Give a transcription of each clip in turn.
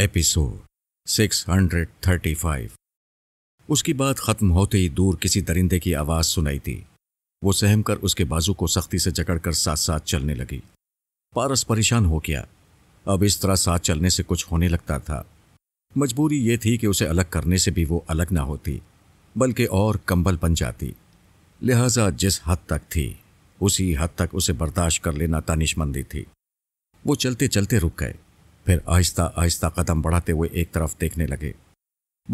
Episode 635 उसकी बात खत्म होते ही दूर किसी दरिंदे की आवाज़ सुनाई थी वो सहम कर उसके बाजू को सख्ती से जकड़कर साथ साथ चलने लगी पारस परेशान हो गया अब इस तरह साथ चलने से कुछ होने लगता था मजबूरी ये थी कि उसे अलग करने से भी वो अलग ना होती बल्कि और कंबल बन जाती लिहाजा जिस हद तक थी उसी हद तक उसे बर्दाश्त कर लेना तानिशमंदी थी वो चलते चलते रुक गए फिर आहिस्ता आहिस्ता कदम बढ़ाते हुए एक तरफ देखने लगे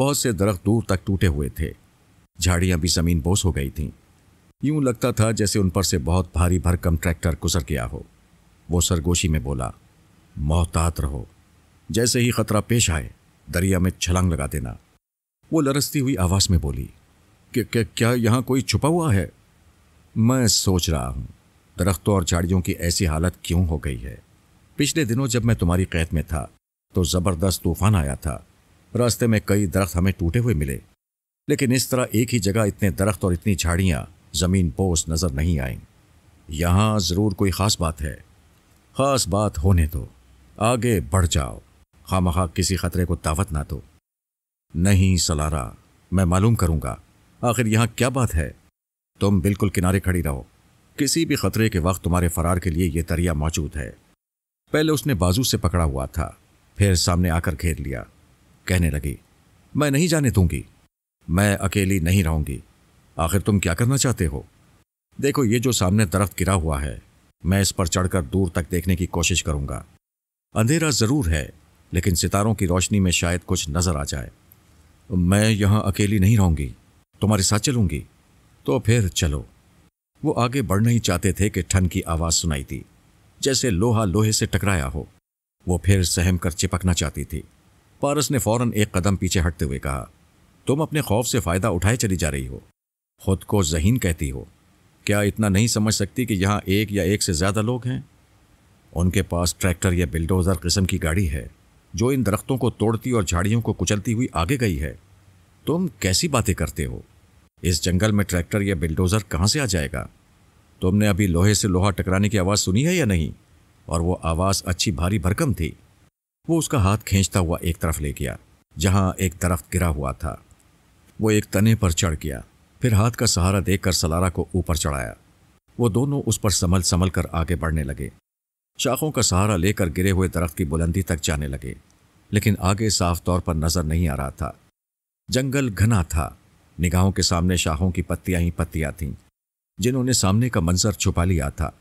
बहुत से दरख्त दूर तक टूटे हुए थे झाड़ियां भी जमीन बोस हो गई थीं यूं लगता था जैसे उन पर से बहुत भारी भरकम ट्रैक्टर गुजर गया हो वो सरगोशी में बोला मोहतात रहो जैसे ही खतरा पेश आए दरिया में छलांग लगा देना वो लरसती हुई आवाज़ में बोली कि क्या यहां कोई छुपा हुआ है मैं सोच रहा हूं दरख्तों और झाड़ियों की ऐसी हालत क्यों हो गई है पिछले दिनों जब मैं तुम्हारी कैद में था तो जबरदस्त तूफान आया था रास्ते में कई दरख्त हमें टूटे हुए मिले लेकिन इस तरह एक ही जगह इतने दरख्त और इतनी झाड़ियां ज़मीन पोस नज़र नहीं आईं यहां ज़रूर कोई ख़ास बात है ख़ास बात होने दो आगे बढ़ जाओ खामखा किसी खतरे को दावत ना दो नहीं सलारा मैं मालूम करूंगा आखिर यहां क्या बात है तुम बिल्कुल किनारे खड़ी रहो किसी भी खतरे के वक्त तुम्हारे फरार के लिए यह दरिया मौजूद है पहले उसने बाजू से पकड़ा हुआ था फिर सामने आकर घेर लिया कहने लगी मैं नहीं जाने दूंगी मैं अकेली नहीं रहूंगी आखिर तुम क्या करना चाहते हो देखो ये जो सामने दरख्त गिरा हुआ है मैं इस पर चढ़कर दूर तक देखने की कोशिश करूंगा अंधेरा ज़रूर है लेकिन सितारों की रोशनी में शायद कुछ नज़र आ जाए मैं यहां अकेली नहीं रहूंगी तुम्हारे साथ चलूंगी तो फिर चलो वो आगे बढ़ना ही चाहते थे कि ठंड की आवाज़ सुनाई थी जैसे लोहा लोहे से टकराया हो वो फिर सहम कर चिपकना चाहती थी पारस ने फौरन एक कदम पीछे हटते हुए कहा तुम अपने खौफ से फ़ायदा उठाए चली जा रही हो खुद को जहीन कहती हो क्या इतना नहीं समझ सकती कि यहां एक या एक से ज़्यादा लोग हैं उनके पास ट्रैक्टर या बिल्डोज़र किस्म की गाड़ी है जो इन दरख्तों को तोड़ती और झाड़ियों को कुचलती हुई आगे गई है तुम कैसी बातें करते हो इस जंगल में ट्रैक्टर या बिल्डोज़र कहाँ से आ जाएगा तुमने अभी लोहे से लोहा टकराने की आवाज़ सुनी है या नहीं और वो आवाज़ अच्छी भारी भरकम थी वो उसका हाथ खींचता हुआ एक तरफ ले गया जहाँ एक दरख्त गिरा हुआ था वो एक तने पर चढ़ गया फिर हाथ का सहारा देकर सलारा को ऊपर चढ़ाया वो दोनों उस पर संभल संभल कर आगे बढ़ने लगे शाखों का सहारा लेकर गिरे हुए दरख्त की बुलंदी तक जाने लगे लेकिन आगे साफ तौर पर नजर नहीं आ रहा था जंगल घना था निगाहों के सामने शाखों की पत्तियां ही पत्तियां थीं जिन्होंने सामने का मंजर छुपा लिया था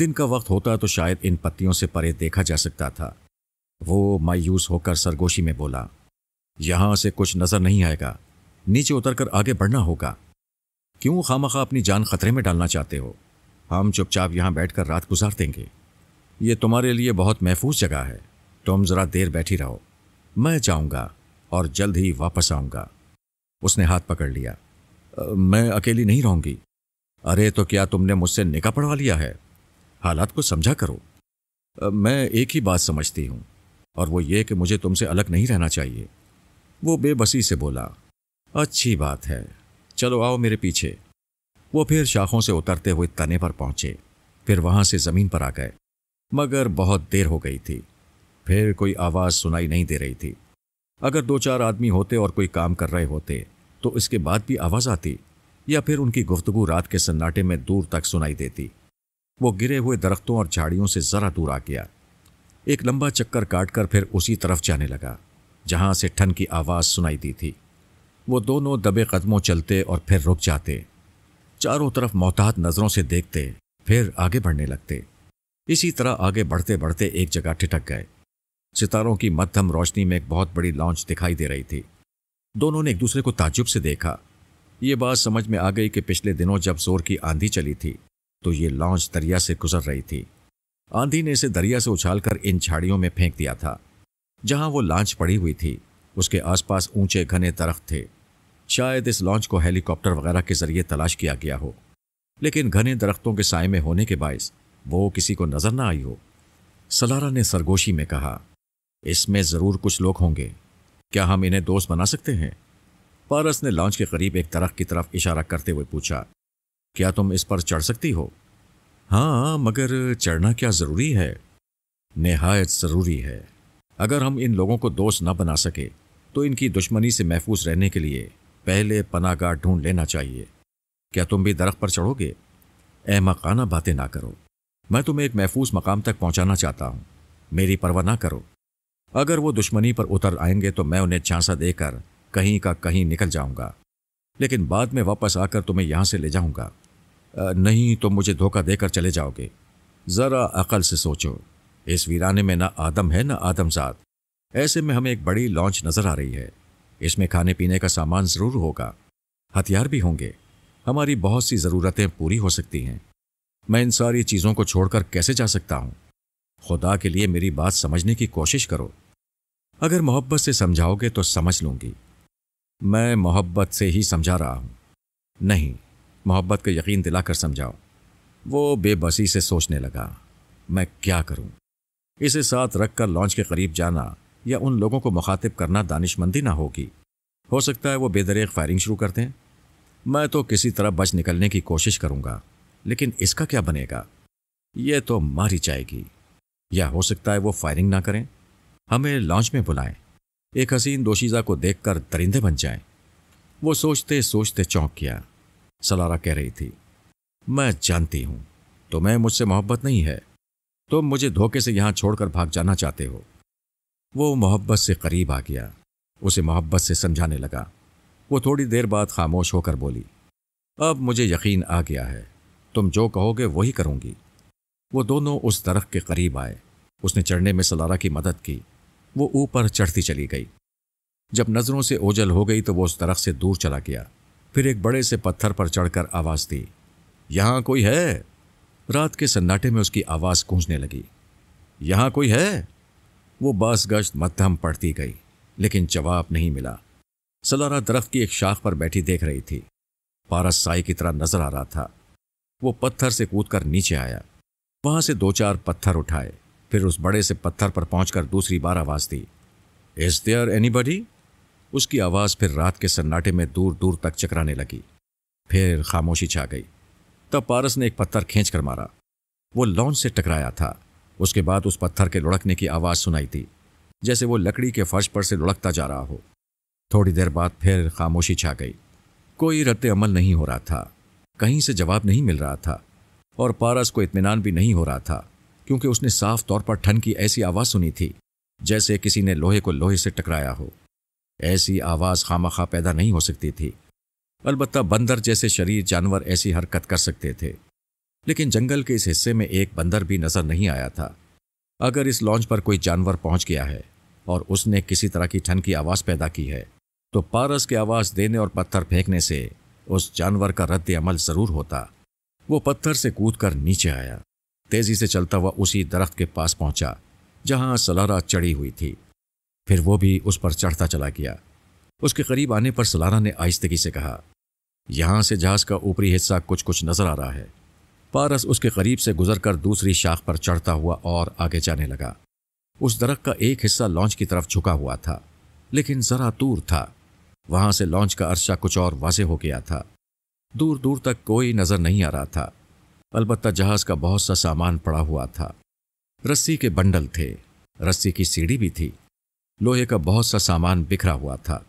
दिन का वक्त होता तो शायद इन पत्तियों से परे देखा जा सकता था वो मायूस होकर सरगोशी में बोला यहां से कुछ नजर नहीं आएगा नीचे उतरकर आगे बढ़ना होगा क्यों खामखा अपनी जान खतरे में डालना चाहते हो हम चुपचाप यहां बैठकर रात गुजार देंगे ये तुम्हारे लिए बहुत महफूज जगह है तुम जरा देर बैठी रहो मैं जाऊंगा और जल्द ही वापस आऊंगा उसने हाथ पकड़ लिया मैं अकेली नहीं रहूंगी अरे तो क्या तुमने मुझसे निका पढ़वा लिया है हालात को समझा करो मैं एक ही बात समझती हूँ और वो ये कि मुझे तुमसे अलग नहीं रहना चाहिए वो बेबसी से बोला अच्छी बात है चलो आओ मेरे पीछे वो फिर शाखों से उतरते हुए तने पर पहुंचे फिर वहां से ज़मीन पर आ गए मगर बहुत देर हो गई थी फिर कोई आवाज़ सुनाई नहीं दे रही थी अगर दो चार आदमी होते और कोई काम कर रहे होते तो इसके बाद भी आवाज़ आती या फिर उनकी गुफ्तगु रात के सन्नाटे में दूर तक सुनाई देती वो गिरे हुए दरख्तों और झाड़ियों से ज़रा दूर आ गया एक लंबा चक्कर काट कर फिर उसी तरफ जाने लगा जहाँ से ठन की आवाज़ सुनाई दी थी वो दोनों दबे कदमों चलते और फिर रुक जाते चारों तरफ मोहतात नज़रों से देखते फिर आगे बढ़ने लगते इसी तरह आगे बढ़ते बढ़ते एक जगह ठिटक गए सितारों की मध्यम रोशनी में एक बहुत बड़ी लॉन्च दिखाई दे रही थी दोनों ने एक दूसरे को ताजुब से देखा ये बात समझ में आ गई कि पिछले दिनों जब जोर की आंधी चली थी तो ये लॉन्च दरिया से गुजर रही थी आंधी ने इसे दरिया से उछालकर इन झाड़ियों में फेंक दिया था जहां वो लॉन्च पड़ी हुई थी उसके आसपास ऊंचे घने दरख्त थे शायद इस लॉन्च को हेलीकॉप्टर वगैरह के जरिए तलाश किया गया हो लेकिन घने दरख्तों के साय में होने के बायस वो किसी को नजर ना आई हो सलारा ने सरगोशी में कहा इसमें ज़रूर कुछ लोग होंगे क्या हम इन्हें दोस्त बना सकते हैं पारस ने लॉन्च के करीब एक दरख्त की तरफ इशारा करते हुए पूछा क्या तुम इस पर चढ़ सकती हो हाँ मगर चढ़ना क्या ज़रूरी है नहायत ज़रूरी है अगर हम इन लोगों को दोस्त न बना सके तो इनकी दुश्मनी से महफूज रहने के लिए पहले पनागाह ढूंढ लेना चाहिए क्या तुम भी दरख्त पर चढ़ोगे अहमकाना बातें ना करो मैं तुम्हें एक महफूज मकाम तक पहुंचाना चाहता हूं मेरी परवाह ना करो अगर वो दुश्मनी पर उतर आएंगे तो मैं उन्हें झांसा देकर कहीं का कहीं निकल जाऊंगा लेकिन बाद में वापस आकर तुम्हें तो यहाँ से ले जाऊंगा नहीं तो मुझे धोखा देकर चले जाओगे ज़रा अकल से सोचो इस वीराने में ना आदम है ना आदमजात ऐसे में हमें एक बड़ी लॉन्च नज़र आ रही है इसमें खाने पीने का सामान ज़रूर होगा हथियार भी होंगे हमारी बहुत सी ज़रूरतें पूरी हो सकती हैं मैं इन सारी चीज़ों को छोड़कर कैसे जा सकता हूँ खुदा के लिए मेरी बात समझने की कोशिश करो अगर मोहब्बत से समझाओगे तो समझ लूंगी मैं मोहब्बत से ही समझा रहा हूँ नहीं मोहब्बत को यकीन दिलाकर समझाओ वो बेबसी से सोचने लगा मैं क्या करूँ इसे साथ रखकर लॉन्च के करीब जाना या उन लोगों को मुखातिब करना दानिशमंदी ना होगी हो सकता है वो बेदरेक फायरिंग शुरू कर दें मैं तो किसी तरह बच निकलने की कोशिश करूंगा लेकिन इसका क्या बनेगा ये तो मारी जाएगी या हो सकता है वो फायरिंग ना करें हमें लॉन्च में बुलाएं एक हसीन दोशीजा को देखकर दरिंदे बन जाए वो सोचते सोचते चौंक गया सलारा कह रही थी मैं जानती हूँ तुम्हें तो मुझसे मोहब्बत नहीं है तुम मुझे धोखे से यहाँ छोड़कर भाग जाना चाहते हो वो मोहब्बत से करीब आ गया उसे मोहब्बत से समझाने लगा वो थोड़ी देर बाद खामोश होकर बोली अब मुझे यकीन आ गया है तुम जो कहोगे वही करूँगी वो दोनों उस दरख्त के करीब आए उसने चढ़ने में सलारा की मदद की वो ऊपर चढ़ती चली गई जब नज़रों से ओझल हो गई तो वो उस दरख्त से दूर चला गया फिर एक बड़े से पत्थर पर चढ़कर आवाज़ दी यहां कोई है रात के सन्नाटे में उसकी आवाज़ गूंजने लगी यहां कोई है वो बास गश्त मध्यम पड़ती गई लेकिन जवाब नहीं मिला सलारा दरख्त की एक शाख पर बैठी देख रही थी पारस साई की तरह नजर आ रहा था वो पत्थर से कूदकर नीचे आया वहां से दो चार पत्थर उठाए फिर उस बड़े से पत्थर पर पहुंचकर दूसरी बार आवाज़ दी इज देयर एनी उसकी आवाज़ फिर रात के सन्नाटे में दूर दूर तक चकराने लगी फिर खामोशी छा गई तब पारस ने एक पत्थर खींच कर मारा वो लॉन्च से टकराया था उसके बाद उस पत्थर के लुढ़कने की आवाज़ सुनाई थी जैसे वो लकड़ी के फर्श पर से लुढ़कता जा रहा हो थोड़ी देर बाद फिर खामोशी छा गई कोई रद्द अमल नहीं हो रहा था कहीं से जवाब नहीं मिल रहा था और पारस को इतमान भी नहीं हो रहा था क्योंकि उसने साफ तौर पर ठन की ऐसी आवाज़ सुनी थी जैसे किसी ने लोहे को लोहे से टकराया हो ऐसी आवाज़ खामखा पैदा नहीं हो सकती थी अलबत् बंदर जैसे शरीर जानवर ऐसी हरकत कर सकते थे लेकिन जंगल के इस हिस्से में एक बंदर भी नज़र नहीं आया था अगर इस लॉन्च पर कोई जानवर पहुंच गया है और उसने किसी तरह की ठन की आवाज़ पैदा की है तो पारस की आवाज़ देने और पत्थर फेंकने से उस जानवर का रद्द अमल ज़रूर होता वो पत्थर से कूद कर नीचे आया तेजी से चलता हुआ उसी दरख्त के पास पहुंचा जहां सलारा चढ़ी हुई थी फिर वो भी उस पर चढ़ता चला गया उसके करीब आने पर सलारा ने आहिस्तगी से कहा यहां से जहाज का ऊपरी हिस्सा कुछ कुछ नजर आ रहा है पारस उसके करीब से गुजरकर दूसरी शाख पर चढ़ता हुआ और आगे जाने लगा उस दरख्त का एक हिस्सा लॉन्च की तरफ झुका हुआ था लेकिन जरा दूर था वहां से लॉन्च का अरसा कुछ और वाजे हो गया था दूर दूर तक कोई नजर नहीं आ रहा था अलबत्ता जहाज का बहुत सा सामान पड़ा हुआ था रस्सी के बंडल थे रस्सी की सीढ़ी भी थी लोहे का बहुत सा सामान बिखरा हुआ था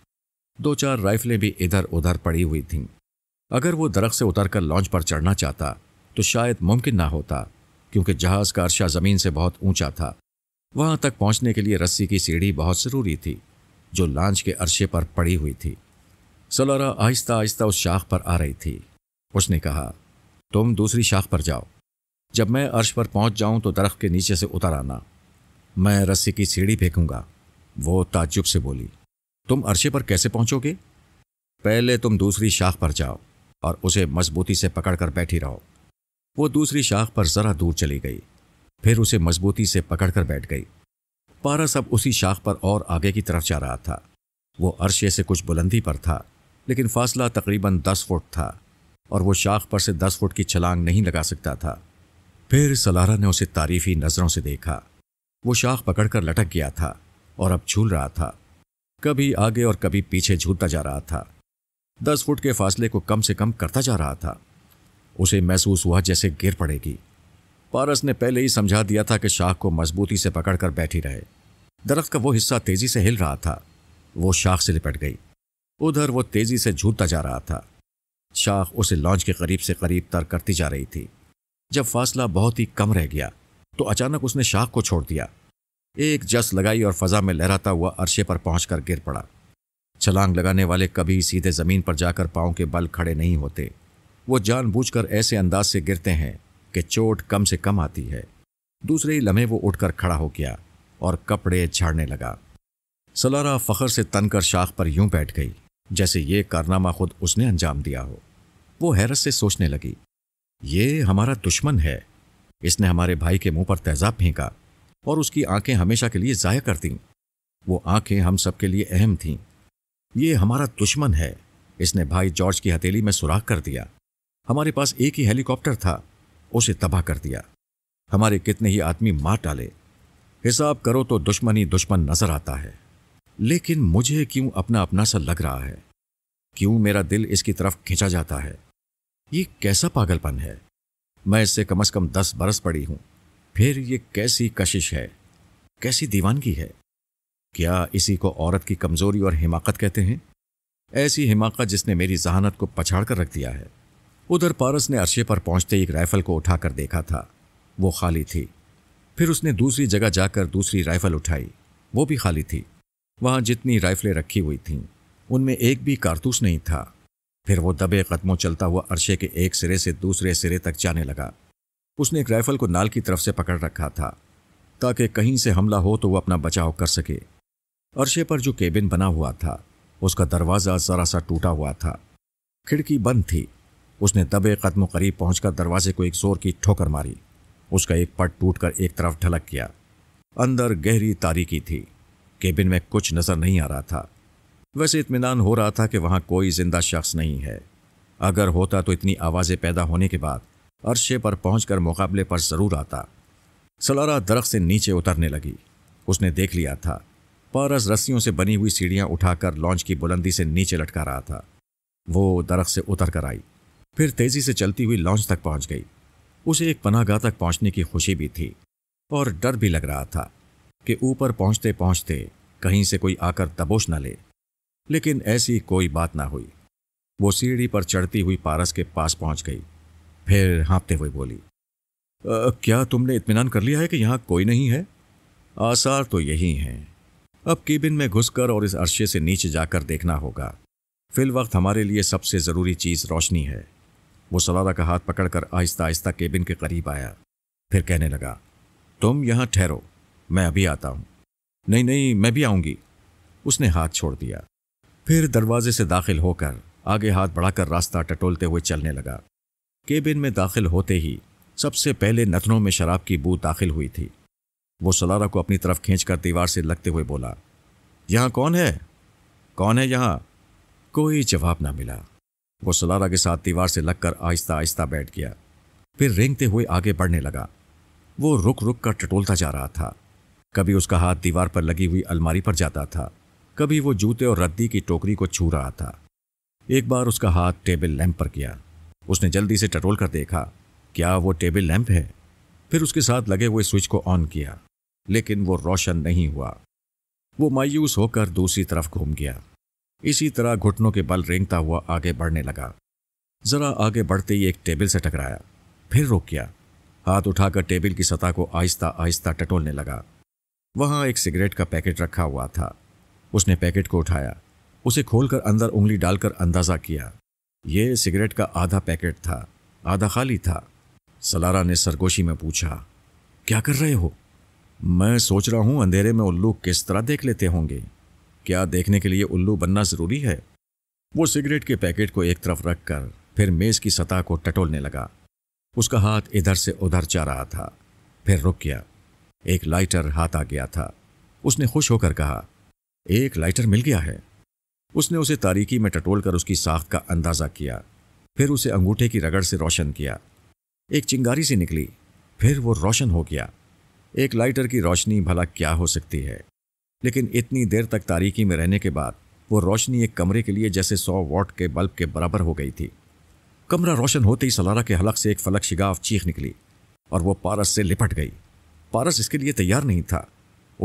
दो चार राइफलें भी इधर उधर पड़ी हुई थीं अगर वो दरख्त से उतरकर लॉन्च पर चढ़ना चाहता तो शायद मुमकिन ना होता क्योंकि जहाज का अर्शा ज़मीन से बहुत ऊंचा था वहां तक पहुंचने के लिए रस्सी की सीढ़ी बहुत ज़रूरी थी जो लॉन्च के अरशे पर पड़ी हुई थी सलोरा आहिस्ता आहिस्ता उस शाख पर आ रही थी उसने कहा तुम दूसरी शाख पर जाओ जब मैं अर्श पर पहुंच जाऊं तो दरख्त के नीचे से उतर आना मैं रस्सी की सीढ़ी फेंकूंगा वो ताज्जुब से बोली तुम अर्शे पर कैसे पहुंचोगे पहले तुम दूसरी शाख पर जाओ और उसे मजबूती से पकड़कर बैठी रहो वो दूसरी शाख पर ज़रा दूर चली गई फिर उसे मजबूती से पकड़कर बैठ गई पारस अब उसी शाख पर और आगे की तरफ जा रहा था वो अरशे से कुछ बुलंदी पर था लेकिन फासला तकरीबन दस फुट था और वो शाख पर से दस फुट की छलांग नहीं लगा सकता था फिर सलारा ने उसे तारीफी नज़रों से देखा वो शाख पकड़कर लटक गया था और अब झूल रहा था कभी आगे और कभी पीछे झूलता जा रहा था दस फुट के फासले को कम से कम करता जा रहा था उसे महसूस हुआ जैसे गिर पड़ेगी पारस ने पहले ही समझा दिया था कि शाख को मजबूती से पकड़कर बैठी रहे दरख्त का वो हिस्सा तेजी से हिल रहा था वो शाख से लिपट गई उधर वो तेजी से झूलता जा रहा था शाख उसे लॉन्च के करीब से करीब तर करती जा रही थी जब फासला बहुत ही कम रह गया तो अचानक उसने शाख को छोड़ दिया एक जस लगाई और फजा में लहराता हुआ अरशे पर पहुंचकर गिर पड़ा छलांग लगाने वाले कभी सीधे ज़मीन पर जाकर पाँव के बल खड़े नहीं होते वो जानबूझकर ऐसे अंदाज से गिरते हैं कि चोट कम से कम आती है दूसरे ही लम्हे वो उठकर खड़ा हो गया और कपड़े झाड़ने लगा सलारा फखर से तनकर शाख पर यूं बैठ गई जैसे ये कारनामा खुद उसने अंजाम दिया हो वो हैरत से सोचने लगी ये हमारा दुश्मन है इसने हमारे भाई के मुंह पर तेजाब फेंका और उसकी आंखें हमेशा के लिए ज़ाया कर दीं वो आंखें हम सबके लिए अहम थीं ये हमारा दुश्मन है इसने भाई जॉर्ज की हथेली में सुराख कर दिया हमारे पास एक ही हेलीकॉप्टर था उसे तबाह कर दिया हमारे कितने ही आदमी मार डाले हिसाब करो तो दुश्मनी दुश्मन नजर आता है लेकिन मुझे क्यों अपना अपना सा लग रहा है क्यों मेरा दिल इसकी तरफ खिंचा जाता है ये कैसा पागलपन है मैं इससे कम से कम दस बरस पड़ी हूं फिर ये कैसी कशिश है कैसी दीवानगी है क्या इसी को औरत की कमजोरी और हिमाकत कहते हैं ऐसी हिमाकत जिसने मेरी जहानत को पछाड़ कर रख दिया है उधर पारस ने अरशे पर पहुंचते एक राइफल को उठाकर देखा था वो खाली थी फिर उसने दूसरी जगह जाकर दूसरी राइफल उठाई वो भी खाली थी वहां जितनी राइफलें रखी हुई थीं उनमें एक भी कारतूस नहीं था फिर वो दबे कदमों चलता हुआ अरशे के एक सिरे से दूसरे सिरे तक जाने लगा उसने एक राइफल को नाल की तरफ से पकड़ रखा था ताकि कहीं से हमला हो तो वो अपना बचाव कर सके अरशे पर जो केबिन बना हुआ था उसका दरवाज़ा ज़रा सा टूटा हुआ था खिड़की बंद थी उसने दबे कदम करीब पहुंचकर दरवाजे को एक जोर की ठोकर मारी उसका एक पट टूटकर एक तरफ ढलक गया अंदर गहरी तारीकी थी केबिन में कुछ नज़र नहीं आ रहा था वैसे इतमान हो रहा था कि वहां कोई जिंदा शख्स नहीं है अगर होता तो इतनी आवाज़ें पैदा होने के बाद अरशे पर पहुंचकर मुकाबले पर ज़रूर आता सलारा दरख्त से नीचे उतरने लगी उसने देख लिया था पारस रस्सियों से बनी हुई सीढ़ियां उठाकर लॉन्च की बुलंदी से नीचे लटका रहा था वो दरख्त से उतर कर आई फिर तेज़ी से चलती हुई लॉन्च तक पहुंच गई उसे एक पनागाह तक पहुंचने की खुशी भी थी और डर भी लग रहा था कि ऊपर पहुंचते पहुंचते कहीं से कोई आकर दबोच न ले लेकिन ऐसी कोई बात ना हुई वो सीढ़ी पर चढ़ती हुई पारस के पास पहुंच गई फिर हाँपते हुए बोली आ, क्या तुमने इतमान कर लिया है कि यहां कोई नहीं है आसार तो यही हैं अब केबिन में घुसकर और इस अरशे से नीचे जाकर देखना होगा फिल वक्त हमारे लिए सबसे ज़रूरी चीज़ रोशनी है वो सलारा का हाथ पकड़कर आहिस्ता आहिस्ता केबिन के करीब आया फिर कहने लगा तुम यहां ठहरो मैं अभी आता हूँ नहीं नहीं मैं भी आऊंगी उसने हाथ छोड़ दिया फिर दरवाजे से दाखिल होकर आगे हाथ बढ़ाकर रास्ता टटोलते हुए चलने लगा केबिन में दाखिल होते ही सबसे पहले नथनों में शराब की बू दाखिल हुई थी वो सलारा को अपनी तरफ खींचकर दीवार से लगते हुए बोला यहाँ कौन है कौन है यहाँ कोई जवाब ना मिला वो सलारा के साथ दीवार से लगकर आहिस्ता आहिस्ता बैठ गया फिर रेंगते हुए आगे बढ़ने लगा वो रुक रुक कर टटोलता जा रहा था कभी उसका हाथ दीवार पर लगी हुई अलमारी पर जाता था कभी वो जूते और रद्दी की टोकरी को छू रहा था एक बार उसका हाथ टेबल लैंप पर गया उसने जल्दी से टटोल कर देखा क्या वो टेबल लैंप है फिर उसके साथ लगे हुए स्विच को ऑन किया लेकिन वो रोशन नहीं हुआ वो मायूस होकर दूसरी तरफ घूम गया इसी तरह घुटनों के बल रेंगता हुआ आगे बढ़ने लगा जरा आगे बढ़ते ही एक टेबल से टकराया फिर रोक गया हाथ उठाकर टेबल की सतह को आहिस्ता आहिस्ता टटोलने लगा वहां एक सिगरेट का पैकेट रखा हुआ था उसने पैकेट को उठाया उसे खोलकर अंदर उंगली डालकर अंदाज़ा किया यह सिगरेट का आधा पैकेट था आधा खाली था सलारा ने सरगोशी में पूछा क्या कर रहे हो मैं सोच रहा हूं अंधेरे में उल्लू किस तरह देख लेते होंगे क्या देखने के लिए उल्लू बनना ज़रूरी है वो सिगरेट के पैकेट को एक तरफ रखकर फिर मेज़ की सतह को टटोलने लगा उसका हाथ इधर से उधर जा रहा था फिर रुक गया एक लाइटर हाथ आ गया था उसने खुश होकर कहा एक लाइटर मिल गया है उसने उसे तारीकी में टटोल कर उसकी साख का अंदाज़ा किया फिर उसे अंगूठे की रगड़ से रोशन किया एक चिंगारी सी निकली फिर वो रोशन हो गया एक लाइटर की रोशनी भला क्या हो सकती है लेकिन इतनी देर तक तारीकी में रहने के बाद वो रोशनी एक कमरे के लिए जैसे सौ वॉट के बल्ब के बराबर हो गई थी कमरा रोशन होते ही सलारा के हलक से एक फलक शिगाफ चीख निकली और वो पारस से लिपट गई पारस इसके लिए तैयार नहीं था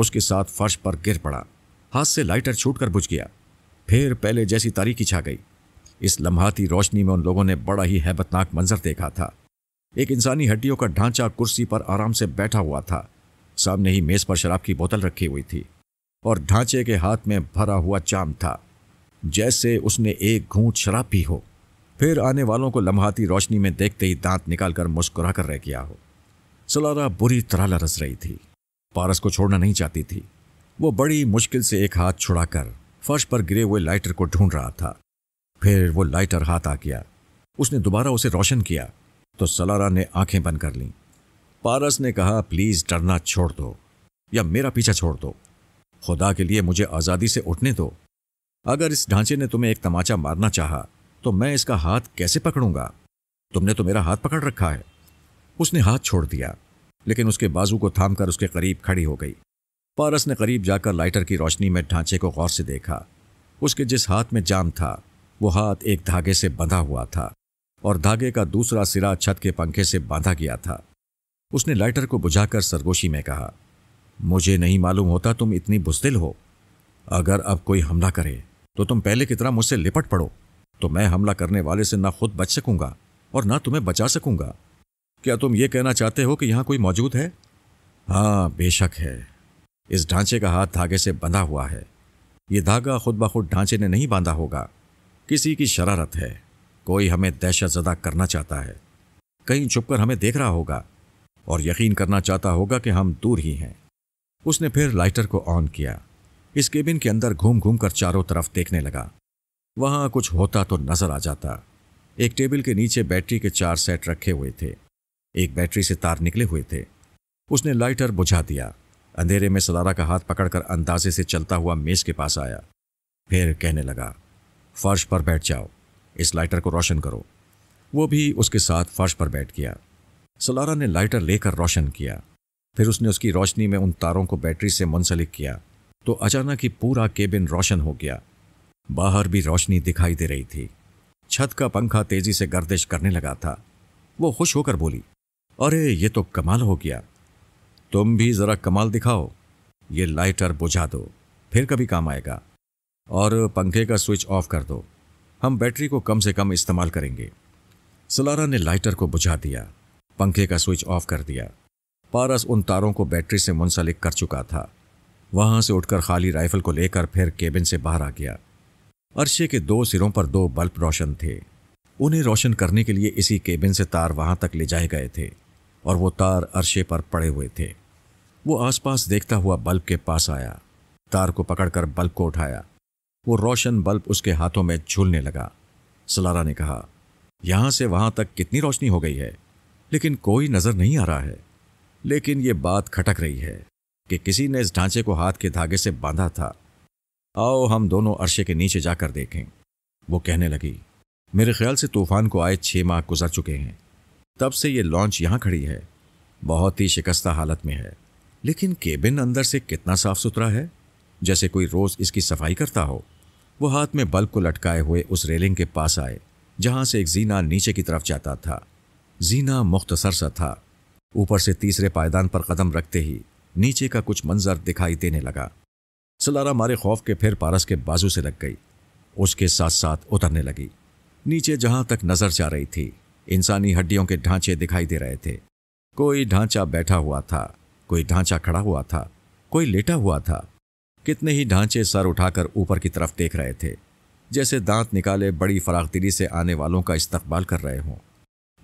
उसके साथ फर्श पर गिर पड़ा हाथ से लाइटर छूटकर बुझ गया फिर पहले जैसी तारीखी छा गई इस लम्हाती रोशनी में उन लोगों ने बड़ा ही हैबतनाक मंजर देखा था एक इंसानी हड्डियों का ढांचा कुर्सी पर आराम से बैठा हुआ था सामने ही मेज पर शराब की बोतल रखी हुई थी और ढांचे के हाथ में भरा हुआ चाम था जैसे उसने एक घूंट शराब पी हो फिर आने वालों को लम्हाती रोशनी में देखते ही दांत निकालकर मुस्कुरा कर रह गया हो सलारा बुरी तरह लरस रही थी पारस को छोड़ना नहीं चाहती थी वो बड़ी मुश्किल से एक हाथ छुड़ाकर फर्श पर गिरे हुए लाइटर को ढूंढ रहा था फिर वो लाइटर हाथ आ गया उसने दोबारा उसे रोशन किया तो सलारा ने आंखें बंद कर लीं पारस ने कहा प्लीज़ डरना छोड़ दो या मेरा पीछा छोड़ दो खुदा के लिए मुझे आज़ादी से उठने दो अगर इस ढांचे ने तुम्हें एक तमाचा मारना चाहा तो मैं इसका हाथ कैसे पकड़ूंगा तुमने तो मेरा हाथ पकड़ रखा है उसने हाथ छोड़ दिया लेकिन उसके बाजू को थामकर उसके करीब खड़ी हो गई पारस ने करीब जाकर लाइटर की रोशनी में ढांचे को गौर से देखा उसके जिस हाथ में जाम था वो हाथ एक धागे से बंधा हुआ था और धागे का दूसरा सिरा छत के पंखे से बांधा गया था उसने लाइटर को बुझाकर सरगोशी में कहा मुझे नहीं मालूम होता तुम इतनी बुजदिल हो अगर अब कोई हमला करे तो तुम पहले की तरह मुझसे लिपट पड़ो तो मैं हमला करने वाले से ना खुद बच सकूंगा और ना तुम्हें बचा सकूंगा क्या तुम ये कहना चाहते हो कि यहां कोई मौजूद है हाँ बेशक है इस ढांचे का हाथ धागे से बंधा हुआ है ये धागा खुद ब खुद ढांचे ने नहीं बांधा होगा किसी की शरारत है कोई हमें दहशत ज़दा करना चाहता है कहीं छुपकर हमें देख रहा होगा और यकीन करना चाहता होगा कि हम दूर ही हैं उसने फिर लाइटर को ऑन किया इस केबिन के अंदर घूम घूम कर चारों तरफ देखने लगा वहां कुछ होता तो नज़र आ जाता एक टेबल के नीचे बैटरी के चार सेट रखे हुए थे एक बैटरी से तार निकले हुए थे उसने लाइटर बुझा दिया अंधेरे में सलारा का हाथ पकड़कर अंदाजे से चलता हुआ मेज के पास आया फिर कहने लगा फर्श पर बैठ जाओ इस लाइटर को रोशन करो वो भी उसके साथ फर्श पर बैठ गया सलारा ने लाइटर लेकर रोशन किया फिर उसने उसकी रोशनी में उन तारों को बैटरी से मुंसलिक किया तो अचानक ही पूरा केबिन रोशन हो गया बाहर भी रोशनी दिखाई दे रही थी छत का पंखा तेजी से गर्दिश करने लगा था वो खुश होकर बोली अरे ये तो कमाल हो गया तुम भी ज़रा कमाल दिखाओ ये लाइटर बुझा दो फिर कभी काम आएगा और पंखे का स्विच ऑफ कर दो हम बैटरी को कम से कम इस्तेमाल करेंगे सलारा ने लाइटर को बुझा दिया पंखे का स्विच ऑफ कर दिया पारस उन तारों को बैटरी से मुंसलिक कर चुका था वहां से उठकर खाली राइफल को लेकर फिर केबिन से बाहर आ गया अरशे के दो सिरों पर दो बल्ब रोशन थे उन्हें रोशन करने के लिए इसी केबिन से तार वहां तक ले जाए गए थे और वो तार अरशे पर पड़े हुए थे वो आसपास देखता हुआ बल्ब के पास आया तार को पकड़कर बल्ब को उठाया वो रोशन बल्ब उसके हाथों में झूलने लगा सलारा ने कहा यहां से वहां तक कितनी रोशनी हो गई है लेकिन कोई नजर नहीं आ रहा है लेकिन ये बात खटक रही है कि किसी ने इस ढांचे को हाथ के धागे से बांधा था आओ हम दोनों अरशे के नीचे जाकर देखें वो कहने लगी मेरे ख्याल से तूफान को आए छह माह गुजर चुके हैं तब से ये लॉन्च यहाँ खड़ी है बहुत ही शिकस्ता हालत में है लेकिन केबिन अंदर से कितना साफ सुथरा है जैसे कोई रोज़ इसकी सफाई करता हो वो हाथ में बल्ब को लटकाए हुए उस रेलिंग के पास आए जहां से एक जीना नीचे की तरफ जाता था जीना मुख्तसर सा था ऊपर से तीसरे पायदान पर कदम रखते ही नीचे का कुछ मंजर दिखाई देने लगा सलारा मारे खौफ के फिर पारस के बाजू से लग गई उसके साथ साथ उतरने लगी नीचे जहां तक नज़र जा रही थी इंसानी हड्डियों के ढांचे दिखाई दे रहे थे कोई ढांचा बैठा हुआ था कोई ढांचा खड़ा हुआ था कोई लेटा हुआ था कितने ही ढांचे सर उठाकर ऊपर की तरफ देख रहे थे जैसे दांत निकाले बड़ी फराखदिली से आने वालों का इस्तकबाल कर रहे हों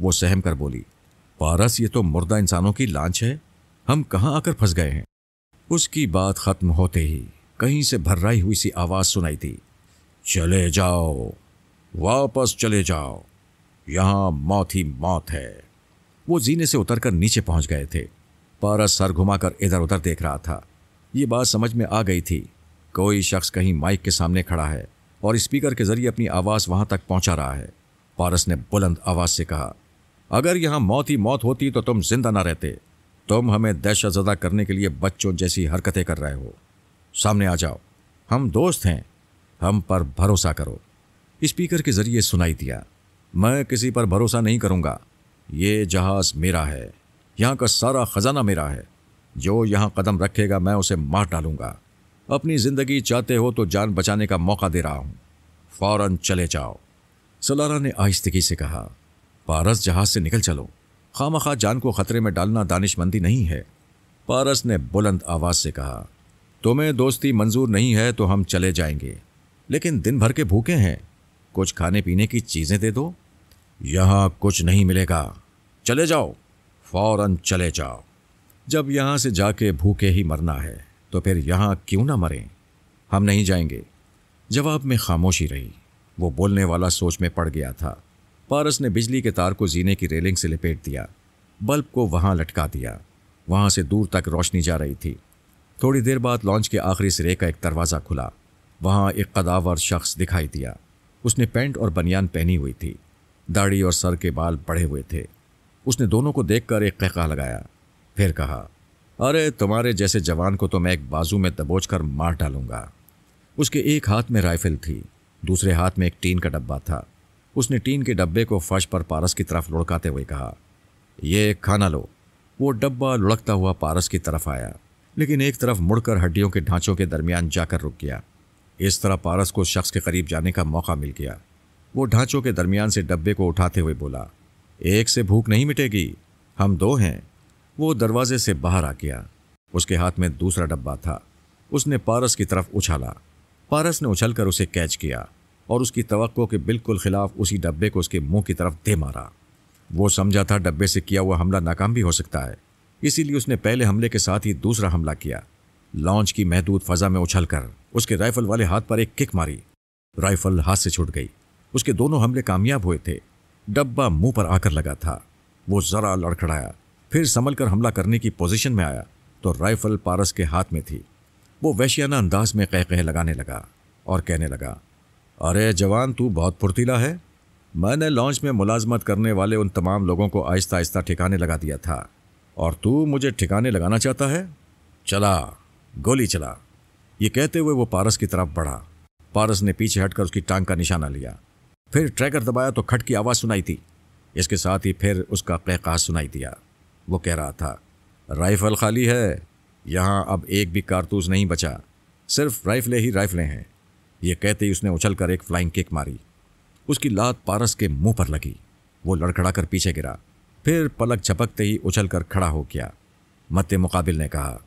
वो सहम कर बोली पारस ये तो मुर्दा इंसानों की लांच है हम कहाँ आकर फंस गए हैं उसकी बात खत्म होते ही कहीं से भर्राई हुई सी आवाज़ सुनाई थी चले जाओ वापस चले जाओ यहां मौत ही मौत है वो जीने से उतरकर नीचे पहुंच गए थे पारस सर घुमाकर इधर उधर देख रहा था ये बात समझ में आ गई थी कोई शख्स कहीं माइक के सामने खड़ा है और स्पीकर के जरिए अपनी आवाज़ वहां तक पहुंचा रहा है पारस ने बुलंद आवाज़ से कहा अगर यहां मौत ही मौत होती तो तुम जिंदा ना रहते तुम हमें जदा करने के लिए बच्चों जैसी हरकतें कर रहे हो सामने आ जाओ हम दोस्त हैं हम पर भरोसा करो स्पीकर के जरिए सुनाई दिया मैं किसी पर भरोसा नहीं करूँगा ये जहाज़ मेरा है यहाँ का सारा ख़जाना मेरा है जो यहाँ कदम रखेगा मैं उसे मार डालूंगा अपनी ज़िंदगी चाहते हो तो जान बचाने का मौका दे रहा हूँ फ़ौरन चले जाओ सलारा ने आहिस्तगी से कहा पारस जहाज से निकल चलो खाम खा जान को ख़तरे में डालना दानिशमंदी नहीं है पारस ने बुलंद आवाज़ से कहा तुम्हें दोस्ती मंजूर नहीं है तो हम चले जाएंगे लेकिन दिन भर के भूखे हैं कुछ खाने पीने की चीज़ें दे दो यहाँ कुछ नहीं मिलेगा चले जाओ फौरन चले जाओ जब यहाँ से जाके भूखे ही मरना है तो फिर यहाँ क्यों ना मरें हम नहीं जाएंगे जवाब में खामोशी रही वो बोलने वाला सोच में पड़ गया था पारस ने बिजली के तार को जीने की रेलिंग से लपेट दिया बल्ब को वहाँ लटका दिया वहाँ से दूर तक रोशनी जा रही थी थोड़ी देर बाद लॉन्च के आखिरी सिरे का एक दरवाज़ा खुला वहाँ एक कदावर शख्स दिखाई दिया उसने पैंट और बनियान पहनी हुई थी दाढ़ी और सर के बाल पड़े हुए थे उसने दोनों को देखकर एक कहका लगाया फिर कहा अरे तुम्हारे जैसे जवान को तो मैं एक बाजू में दबोच कर मार डालूंगा उसके एक हाथ में राइफल थी दूसरे हाथ में एक टीन का डब्बा था उसने टीन के डब्बे को फर्श पर पारस की तरफ लुढ़काते हुए कहा ये खाना लो वो डब्बा लुढ़कता हुआ पारस की तरफ आया लेकिन एक तरफ मुड़कर हड्डियों के ढांचों के दरमियान जाकर रुक गया इस तरह पारस को शख्स के करीब जाने का मौका मिल गया वो ढांचों के दरमियान से डब्बे को उठाते हुए बोला एक से भूख नहीं मिटेगी हम दो हैं वो दरवाजे से बाहर आ गया उसके हाथ में दूसरा डब्बा था उसने पारस की तरफ उछाला पारस ने उछलकर उसे कैच किया और उसकी तो के बिल्कुल खिलाफ उसी डब्बे को उसके मुंह की तरफ दे मारा वो समझा था डब्बे से किया हुआ हमला नाकाम भी हो सकता है इसीलिए उसने पहले हमले के साथ ही दूसरा हमला किया लॉन्च की महदूद फजा में उछलकर उसके राइफल वाले हाथ पर एक किक मारी राइफल हाथ से छूट गई उसके दोनों हमले कामयाब हुए थे डब्बा मुंह पर आकर लगा था वो ज़रा लड़खड़ाया फिर संभल कर हमला करने की पोजीशन में आया तो राइफल पारस के हाथ में थी वो वैश्याना अंदाज में कह कह लगाने लगा और कहने लगा अरे जवान तू बहुत फुर्तीला है मैंने लॉन्च में मुलाजमत करने वाले उन तमाम लोगों को आहिस्ता आहिस्ता ठिकाने लगा दिया था और तू मुझे ठिकाने लगाना चाहता है चला गोली चला ये कहते हुए वो पारस की तरफ बढ़ा पारस ने पीछे हटकर उसकी टांग का निशाना लिया फिर ट्रैगर दबाया तो खट की आवाज़ सुनाई थी इसके साथ ही फिर उसका कहका सुनाई दिया वो कह रहा था राइफल खाली है यहाँ अब एक भी कारतूस नहीं बचा सिर्फ राइफलें ही राइफलें हैं ये कहते ही उसने उछल कर एक फ्लाइंग किक मारी उसकी लात पारस के मुंह पर लगी वो लड़खड़ा कर पीछे गिरा फिर पलक झपकते ही उछल कर खड़ा हो गया मत्ते मुकाबिल ने कहा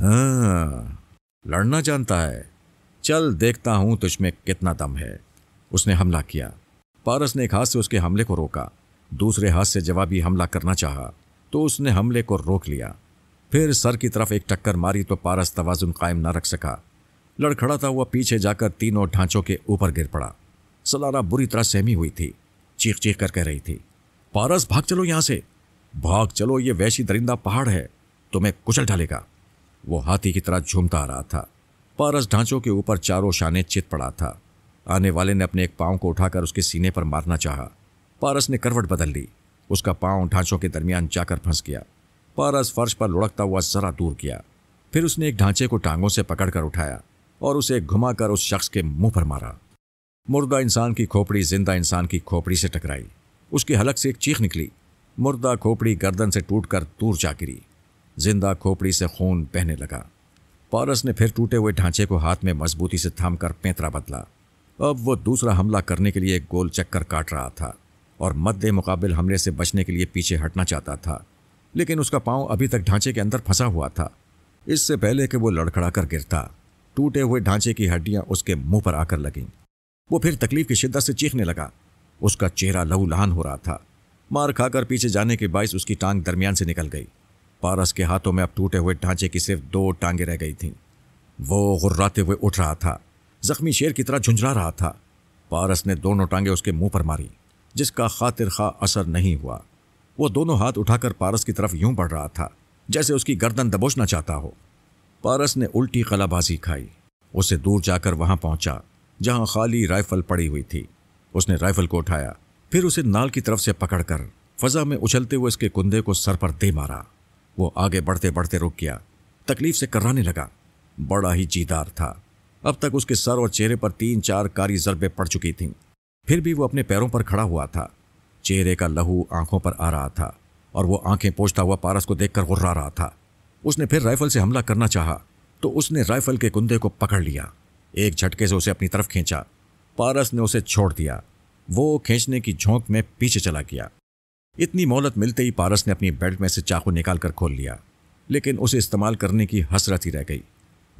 हाँ लड़ना जानता है चल देखता हूं तुझमें कितना दम है उसने हमला किया पारस ने एक हाथ से उसके हमले को रोका दूसरे हाथ से जवाबी हमला करना चाहा तो उसने हमले को रोक लिया फिर सर की तरफ एक टक्कर मारी तो पारस तोजुन कायम न रख सका लड़खड़ाता हुआ पीछे जाकर तीनों ढांचों के ऊपर गिर पड़ा सलारा बुरी तरह सहमी हुई थी चीख चीख कर कह रही थी पारस भाग चलो यहां से भाग चलो ये वैशी दरिंदा पहाड़ है तुम्हें कुचल डालेगा वो हाथी की तरह झूमता आ रहा था पारस ढांचों के ऊपर चारों शाने चित पड़ा था आने वाले ने अपने एक पाँव को उठाकर उसके सीने पर मारना चाहा पारस ने करवट बदल ली उसका पाँव ढांचों के दरमियान जाकर फंस गया पारस फर्श पर लुढ़कता हुआ जरा दूर किया फिर उसने एक ढांचे को टांगों से पकड़कर उठाया और उसे घुमाकर उस शख्स के मुंह पर मारा मुर्दा इंसान की खोपड़ी जिंदा इंसान की खोपड़ी से टकराई उसकी हलक से एक चीख निकली मुर्दा खोपड़ी गर्दन से टूटकर दूर जा गिरी जिंदा खोपड़ी से खून बहने लगा पारस ने फिर टूटे हुए ढांचे को हाथ में मजबूती से थामकर पैंतरा बदला अब वो दूसरा हमला करने के लिए एक गोल चक्कर काट रहा था और मध्य मुकाबल हमले से बचने के लिए पीछे हटना चाहता था लेकिन उसका पांव अभी तक ढांचे के अंदर फंसा हुआ था इससे पहले कि वो लड़खड़ा कर गिरता टूटे हुए ढांचे की हड्डियां उसके मुंह पर आकर लगीं वो फिर तकलीफ की शिद्दत से चीखने लगा उसका चेहरा लहूलहान हो रहा था मार खाकर पीछे जाने के बायस उसकी टांग दरमियान से निकल गई पारस के हाथों में अब टूटे हुए ढांचे की सिर्फ दो टांगे रह गई थीं वो गुर्राते हुए उठ रहा था जख्मी शेर की तरह झुंझला रहा था पारस ने दोनों टांगे उसके मुंह पर मारी जिसका खातिर खा असर नहीं हुआ वो दोनों हाथ उठाकर पारस की तरफ यूं बढ़ रहा था जैसे उसकी गर्दन दबोचना चाहता हो पारस ने उल्टी कलाबाजी खाई उसे दूर जाकर वहां पहुंचा जहां खाली राइफल पड़ी हुई थी उसने राइफल को उठाया फिर उसे नाल की तरफ से पकड़कर फजा में उछलते हुए इसके कुंदे को सर पर दे मारा वो आगे बढ़ते बढ़ते रुक गया तकलीफ से कराने लगा बड़ा ही जीदार था अब तक उसके सर और चेहरे पर तीन चार कारी जरबे पड़ चुकी थीं फिर भी वो अपने पैरों पर खड़ा हुआ था चेहरे का लहू आंखों पर आ रहा था और वो आंखें पोछता हुआ पारस को देखकर गुर्रा रहा था उसने फिर राइफल से हमला करना चाहा तो उसने राइफल के कुंदे को पकड़ लिया एक झटके से उसे अपनी तरफ खींचा पारस ने उसे छोड़ दिया वो खींचने की झोंक में पीछे चला गया इतनी मोहलत मिलते ही पारस ने अपनी बेल्ट में से चाकू निकाल कर खोल लिया लेकिन उसे इस्तेमाल करने की हसरत ही रह गई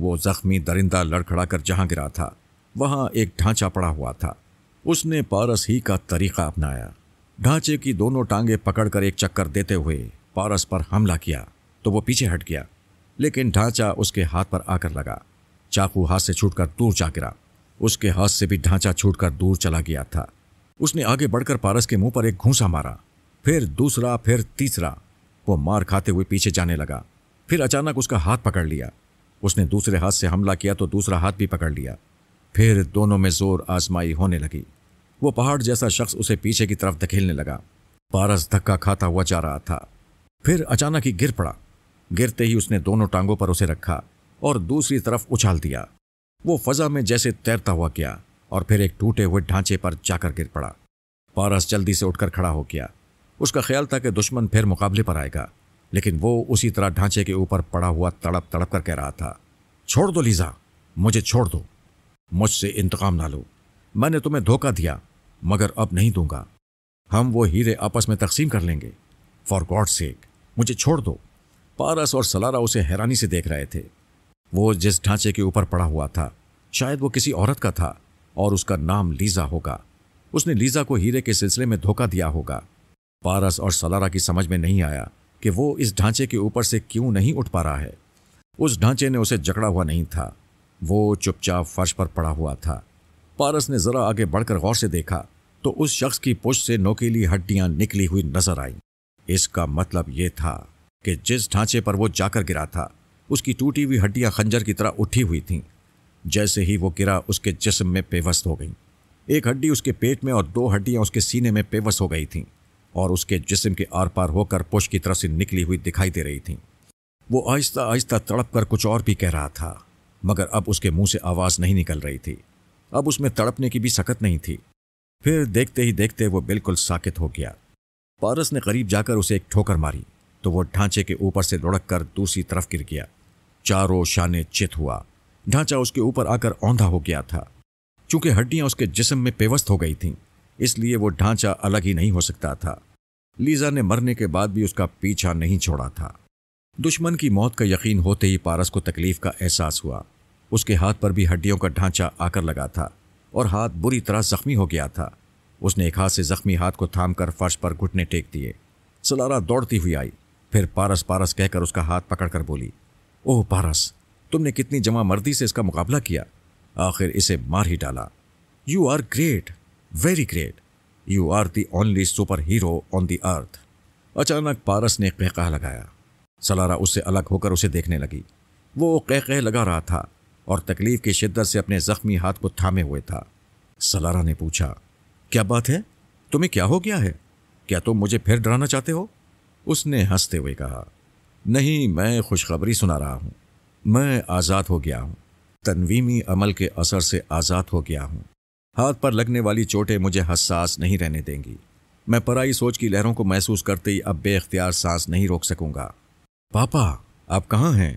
वो जख्मी दरिंदा लड़खड़ा कर जहां गिरा था वहां एक ढांचा पड़ा हुआ था उसने पारस ही का तरीका अपनाया ढांचे की दोनों टांगे पकड़कर एक चक्कर देते हुए पारस पर हमला किया तो वो पीछे हट गया लेकिन ढांचा उसके हाथ पर आकर लगा चाकू हाथ से छूटकर दूर जा गिरा उसके हाथ से भी ढांचा छूटकर दूर चला गया था उसने आगे बढ़कर पारस के मुंह पर एक घूसा मारा फिर दूसरा फिर तीसरा वो मार खाते हुए पीछे जाने लगा फिर अचानक उसका हाथ पकड़ लिया उसने दूसरे हाथ से हमला किया तो दूसरा हाथ भी पकड़ लिया फिर दोनों में जोर आजमाई होने लगी वो पहाड़ जैसा शख्स उसे पीछे की तरफ धकेलने लगा पारस धक्का खाता हुआ जा रहा था फिर अचानक ही गिर पड़ा गिरते ही उसने दोनों टांगों पर उसे रखा और दूसरी तरफ उछाल दिया वो फजा में जैसे तैरता हुआ गया और फिर एक टूटे हुए ढांचे पर जाकर गिर पड़ा पारस जल्दी से उठकर खड़ा हो गया उसका ख्याल था कि दुश्मन फिर मुकाबले पर आएगा लेकिन वो उसी तरह ढांचे के ऊपर पड़ा हुआ तड़प तड़प कर कह रहा था छोड़ दो लीजा मुझे छोड़ दो मुझसे इंतकाम ना लो मैंने तुम्हें धोखा दिया मगर अब नहीं दूंगा हम वो हीरे आपस में तकसीम कर लेंगे फॉर गॉड सेक मुझे छोड़ दो पारस और सलारा उसे हैरानी से देख रहे थे वो जिस ढांचे के ऊपर पड़ा हुआ था शायद वो किसी औरत का था और उसका नाम लीजा होगा उसने लीजा को हीरे के सिलसिले में धोखा दिया होगा पारस और सलारा की समझ में नहीं आया कि वो इस ढांचे के ऊपर से क्यों नहीं उठ पा रहा है उस ढांचे ने उसे जकड़ा हुआ नहीं था वो चुपचाप फर्श पर पड़ा हुआ था पारस ने ज़रा आगे बढ़कर गौर से देखा तो उस शख्स की पुष्ट से नोकेली हड्डियां निकली हुई नजर आईं इसका मतलब यह था कि जिस ढांचे पर वो जाकर गिरा था उसकी टूटी हुई हड्डियां खंजर की तरह उठी हुई थीं जैसे ही वो गिरा उसके जिस्म में पेवस्त हो गईं एक हड्डी उसके पेट में और दो हड्डियां उसके सीने में पेवस्त हो गई थीं और उसके जिस्म के आर पार होकर पुश की तरह से निकली हुई दिखाई दे रही थी वो आहिस्ता आहिस्ता तड़प कर कुछ और भी कह रहा था मगर अब उसके मुंह से आवाज़ नहीं निकल रही थी अब उसमें तड़पने की भी सकत नहीं थी फिर देखते ही देखते वो बिल्कुल साकित हो गया पारस ने करीब जाकर उसे एक ठोकर मारी तो वो ढांचे के ऊपर से लुढ़क कर दूसरी तरफ गिर गया चारों शाने चित हुआ ढांचा उसके ऊपर आकर औंधा हो गया था चूंकि हड्डियां उसके जिस्म में पेवस्त हो गई थीं इसलिए वो ढांचा अलग ही नहीं हो सकता था लीजा ने मरने के बाद भी उसका पीछा नहीं छोड़ा था दुश्मन की मौत का यकीन होते ही पारस को तकलीफ का एहसास हुआ उसके हाथ पर भी हड्डियों का ढांचा आकर लगा था और हाथ बुरी तरह जख्मी हो गया था उसने एक हाथ से जख्मी हाथ को थाम कर फर्श पर घुटने टेक दिए सलारा दौड़ती हुई आई फिर पारस पारस कहकर उसका हाथ पकड़कर बोली ओह पारस तुमने कितनी जमा मर्दी से इसका मुकाबला किया आखिर इसे मार ही डाला you are great very great you are the only super hero on the earth अचानक पारस ने कहकह लगाया सलारा उससे अलग होकर उसे देखने लगी वो कहकह लगा रहा था और तकलीफ की शिद्दत से अपने जख्मी हाथ को थामे हुए था सलारा ने पूछा क्या बात है तुम्हें क्या हो गया है क्या तुम मुझे फिर डराना चाहते हो उसने हंसते हुए कहा नहीं मैं खुशखबरी सुना रहा हूँ मैं आज़ाद हो गया हूँ तनवीमी अमल के असर से आज़ाद हो गया हूँ हाथ पर लगने वाली चोटें मुझे हसास नहीं रहने देंगी मैं पराई सोच की लहरों को महसूस करते ही अब बेख्तियार सांस नहीं रोक सकूंगा पापा आप कहाँ हैं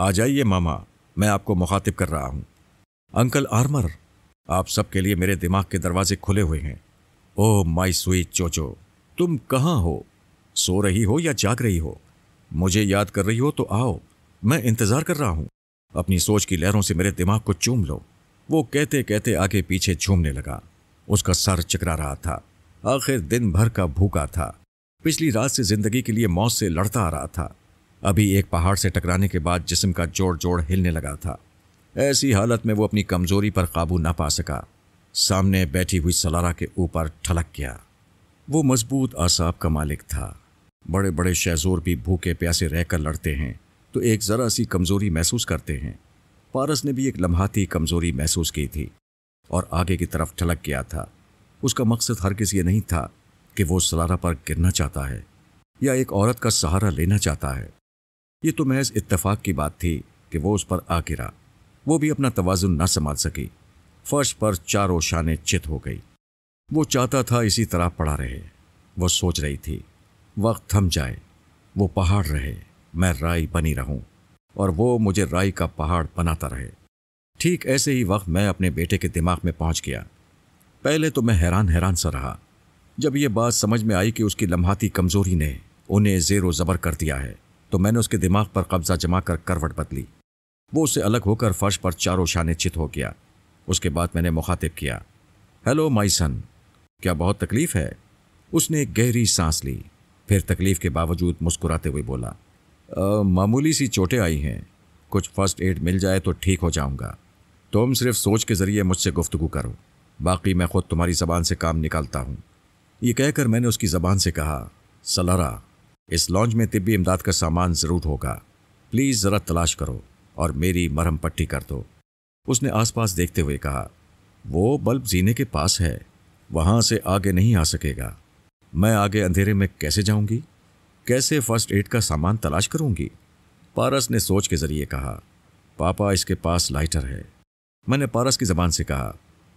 आ जाइए मामा मैं आपको मुखातिब कर रहा हूँ अंकल आर्मर आप सबके लिए मेरे दिमाग के दरवाजे खुले हुए हैं ओ माई स्वीट चोचो तुम कहाँ हो सो रही हो या जाग रही हो मुझे याद कर रही हो तो आओ मैं इंतज़ार कर रहा हूँ अपनी सोच की लहरों से मेरे दिमाग को चूम लो वो कहते कहते आगे पीछे झूमने लगा उसका सर चकरा रहा था आखिर दिन भर का भूखा था पिछली रात से जिंदगी के लिए मौत से लड़ता आ रहा था अभी एक पहाड़ से टकराने के बाद जिसम का जोड़ जोड़ हिलने लगा था ऐसी हालत में वो अपनी कमजोरी पर काबू ना पा सका सामने बैठी हुई सलारा के ऊपर ठलक गया वो मजबूत आसाब का मालिक था बड़े बड़े शहजोर भी भूखे प्यासे रहकर लड़ते हैं तो एक ज़रा सी कमज़ोरी महसूस करते हैं पारस ने भी एक लम्हाती कमजोरी महसूस की थी और आगे की तरफ ठलक गया था उसका मकसद हर किसी नहीं था कि वो सलारा पर गिरना चाहता है या एक औरत का सहारा लेना चाहता है ये तो महज इत्तेफाक की बात थी कि वो उस पर आ गिरा वो भी अपना तोज़ुन ना संभाल सकी फर्श पर चारों शाने चित हो गई वो चाहता था इसी तरह पड़ा रहे वो सोच रही थी वक्त थम जाए वो पहाड़ रहे मैं राय बनी रहूं और वो मुझे राई का पहाड़ बनाता रहे ठीक ऐसे ही वक्त मैं अपने बेटे के दिमाग में पहुंच गया पहले तो मैं हैरान हैरान सा रहा जब यह बात समझ में आई कि उसकी लम्हाती कमज़ोरी ने उन्हें जेरो ज़बर कर दिया है तो मैंने उसके दिमाग पर कब्जा जमा कर करवट बदली वो उससे अलग होकर फर्श पर चारों शाने चित हो गया उसके बाद मैंने मुखातिब किया हेलो माई सन क्या बहुत तकलीफ़ है उसने गहरी सांस ली फिर तकलीफ़ के बावजूद मुस्कुराते हुए बोला मामूली सी चोटें आई हैं कुछ फर्स्ट एड मिल जाए तो ठीक हो जाऊंगा तुम सिर्फ सोच के ज़रिए मुझसे गुफ्तु करो बाकी मैं ख़ुद तुम्हारी ज़बान से काम निकालता हूँ ये कहकर मैंने उसकी ज़बान से कहा सलारा इस लॉन्च में तिब्बी इमदाद का सामान ज़रूर होगा प्लीज़ ज़रा तलाश करो और मेरी मरहम पट्टी कर दो उसने आसपास देखते हुए कहा वो बल्ब जीने के पास है वहाँ से आगे नहीं आ सकेगा मैं आगे अंधेरे में कैसे जाऊँगी कैसे फर्स्ट एड का सामान तलाश करूंगी पारस ने सोच के जरिए कहा पापा इसके पास लाइटर है मैंने पारस की ज़बान से कहा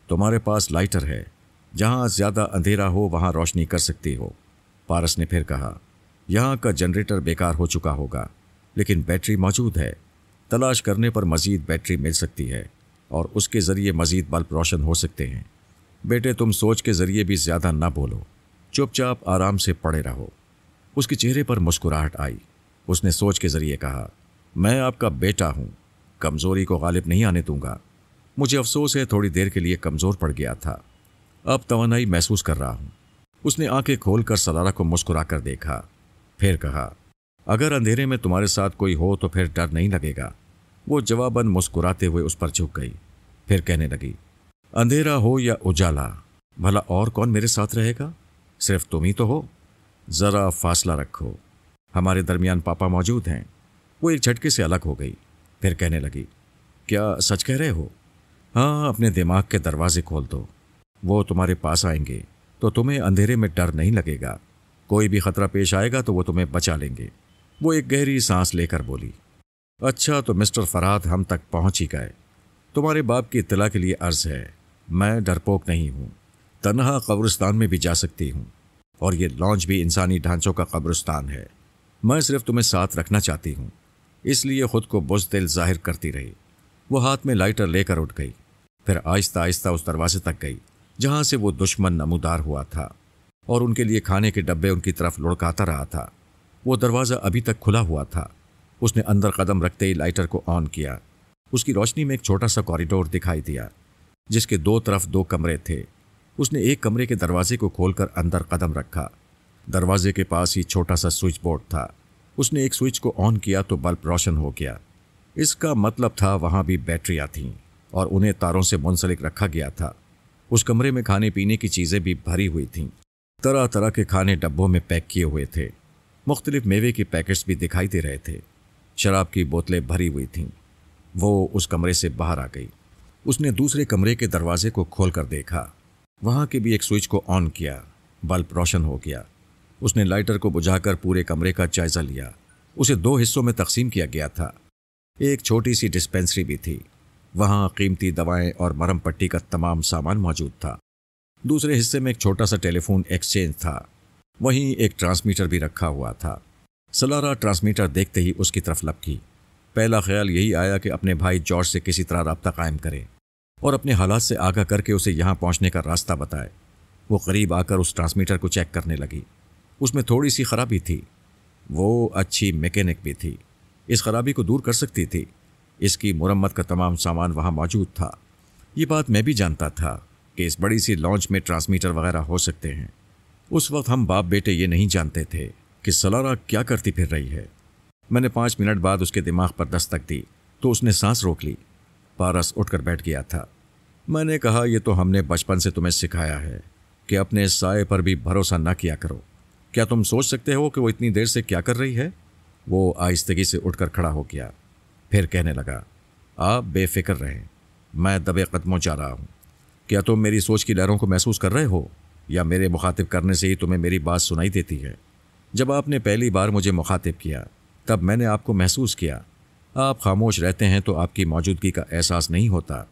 तुम्हारे पास लाइटर है जहाँ ज़्यादा अंधेरा हो वहाँ रोशनी कर सकती हो पारस ने फिर कहा यहाँ का जनरेटर बेकार हो चुका होगा लेकिन बैटरी मौजूद है तलाश करने पर मज़ीद बैटरी मिल सकती है और उसके ज़रिए मज़ीद बल्ब रोशन हो सकते हैं बेटे तुम सोच के ज़रिए भी ज़्यादा ना बोलो चुपचाप आराम से पड़े रहो उसके चेहरे पर मुस्कुराहट आई उसने सोच के जरिए कहा मैं आपका बेटा हूं कमज़ोरी को गालिब नहीं आने दूंगा मुझे अफसोस है थोड़ी देर के लिए कमज़ोर पड़ गया था अब तो महसूस कर रहा हूं उसने आंखें खोलकर सलारा को मुस्कुरा कर देखा फिर कहा अगर अंधेरे में तुम्हारे साथ कोई हो तो फिर डर नहीं लगेगा वो जवाबन मुस्कुराते हुए उस पर झुक गई फिर कहने लगी अंधेरा हो या उजाला भला और कौन मेरे साथ रहेगा सिर्फ तुम ही तो हो ज़रा फासला रखो हमारे दरमियान पापा मौजूद हैं वो एक झटके से अलग हो गई फिर कहने लगी क्या सच कह रहे हो हाँ, हाँ अपने दिमाग के दरवाजे खोल दो वो तुम्हारे पास आएंगे तो तुम्हें अंधेरे में डर नहीं लगेगा कोई भी खतरा पेश आएगा तो वो तुम्हें बचा लेंगे वो एक गहरी सांस लेकर बोली अच्छा तो मिस्टर फराद हम तक पहुंच ही गए तुम्हारे बाप की इतला के लिए अर्ज है मैं डरपोक नहीं हूँ तनहा कब्रिस्तान में भी जा सकती हूँ और ये लॉन्च भी इंसानी ढांचों का कब्रस्तान है मैं सिर्फ तुम्हें साथ रखना चाहती हूँ इसलिए खुद को बुजदिल जाहिर करती रही वो हाथ में लाइटर लेकर उठ गई फिर आहिस्ता आहिस्ता उस दरवाजे तक गई जहाँ से वो दुश्मन नमूदार हुआ था और उनके लिए खाने के डब्बे उनकी तरफ लुढ़काता रहा था वो दरवाज़ा अभी तक खुला हुआ था उसने अंदर कदम रखते ही लाइटर को ऑन किया उसकी रोशनी में एक छोटा सा कॉरिडोर दिखाई दिया जिसके दो तरफ दो कमरे थे उसने एक कमरे के दरवाजे को खोलकर अंदर कदम रखा दरवाजे के पास ही छोटा सा स्विच बोर्ड था उसने एक स्विच को ऑन किया तो बल्ब रोशन हो गया इसका मतलब था वहाँ भी बैटरियाँ थीं और उन्हें तारों से मुंसलिक रखा गया था उस कमरे में खाने पीने की चीज़ें भी भरी हुई थीं तरह तरह के खाने डब्बों में पैक किए हुए थे मुख्तलिफ मेवे के पैकेट्स भी दिखाई दे रहे थे शराब की बोतलें भरी हुई थीं वो उस कमरे से बाहर आ गई उसने दूसरे कमरे के दरवाजे को खोलकर देखा वहाँ के भी एक स्विच को ऑन किया बल्ब रोशन हो गया उसने लाइटर को बुझाकर पूरे कमरे का जायज़ा लिया उसे दो हिस्सों में तकसीम किया गया था एक छोटी सी डिस्पेंसरी भी थी वहाँ कीमती दवाएं और मरम पट्टी का तमाम सामान मौजूद था दूसरे हिस्से में एक छोटा सा टेलीफोन एक्सचेंज था वहीं एक ट्रांसमीटर भी रखा हुआ था सलारा ट्रांसमीटर देखते ही उसकी तरफ लपकी पहला ख्याल यही आया कि अपने भाई जॉर्ज से किसी तरह रबता कायम करें और अपने हालात से आगा करके उसे यहाँ पहुँचने का रास्ता बताए वो करीब आकर उस ट्रांसमीटर को चेक करने लगी उसमें थोड़ी सी खराबी थी वो अच्छी मैकेनिक भी थी इस खराबी को दूर कर सकती थी इसकी मुरम्मत का तमाम सामान वहाँ मौजूद था ये बात मैं भी जानता था कि इस बड़ी सी लॉन्च में ट्रांसमीटर वगैरह हो सकते हैं उस वक्त हम बाप बेटे ये नहीं जानते थे कि सलारा क्या करती फिर रही है मैंने पाँच मिनट बाद उसके दिमाग पर दस्तक दी तो उसने सांस रोक ली पारस उठकर बैठ गया था मैंने कहा यह तो हमने बचपन से तुम्हें सिखाया है कि अपने साय पर भी भरोसा न किया करो क्या तुम सोच सकते हो कि वो इतनी देर से क्या कर रही है वो आहिस्तगी से उठकर खड़ा हो गया फिर कहने लगा आप बेफिक्र रहें मैं दबे कदमों जा रहा हूँ क्या तुम मेरी सोच की लहरों को महसूस कर रहे हो या मेरे मुखातिब करने से ही तुम्हें मेरी बात सुनाई देती है जब आपने पहली बार मुझे मुखातिब किया तब मैंने आपको महसूस किया आप खामोश रहते हैं तो आपकी मौजूदगी का एहसास नहीं होता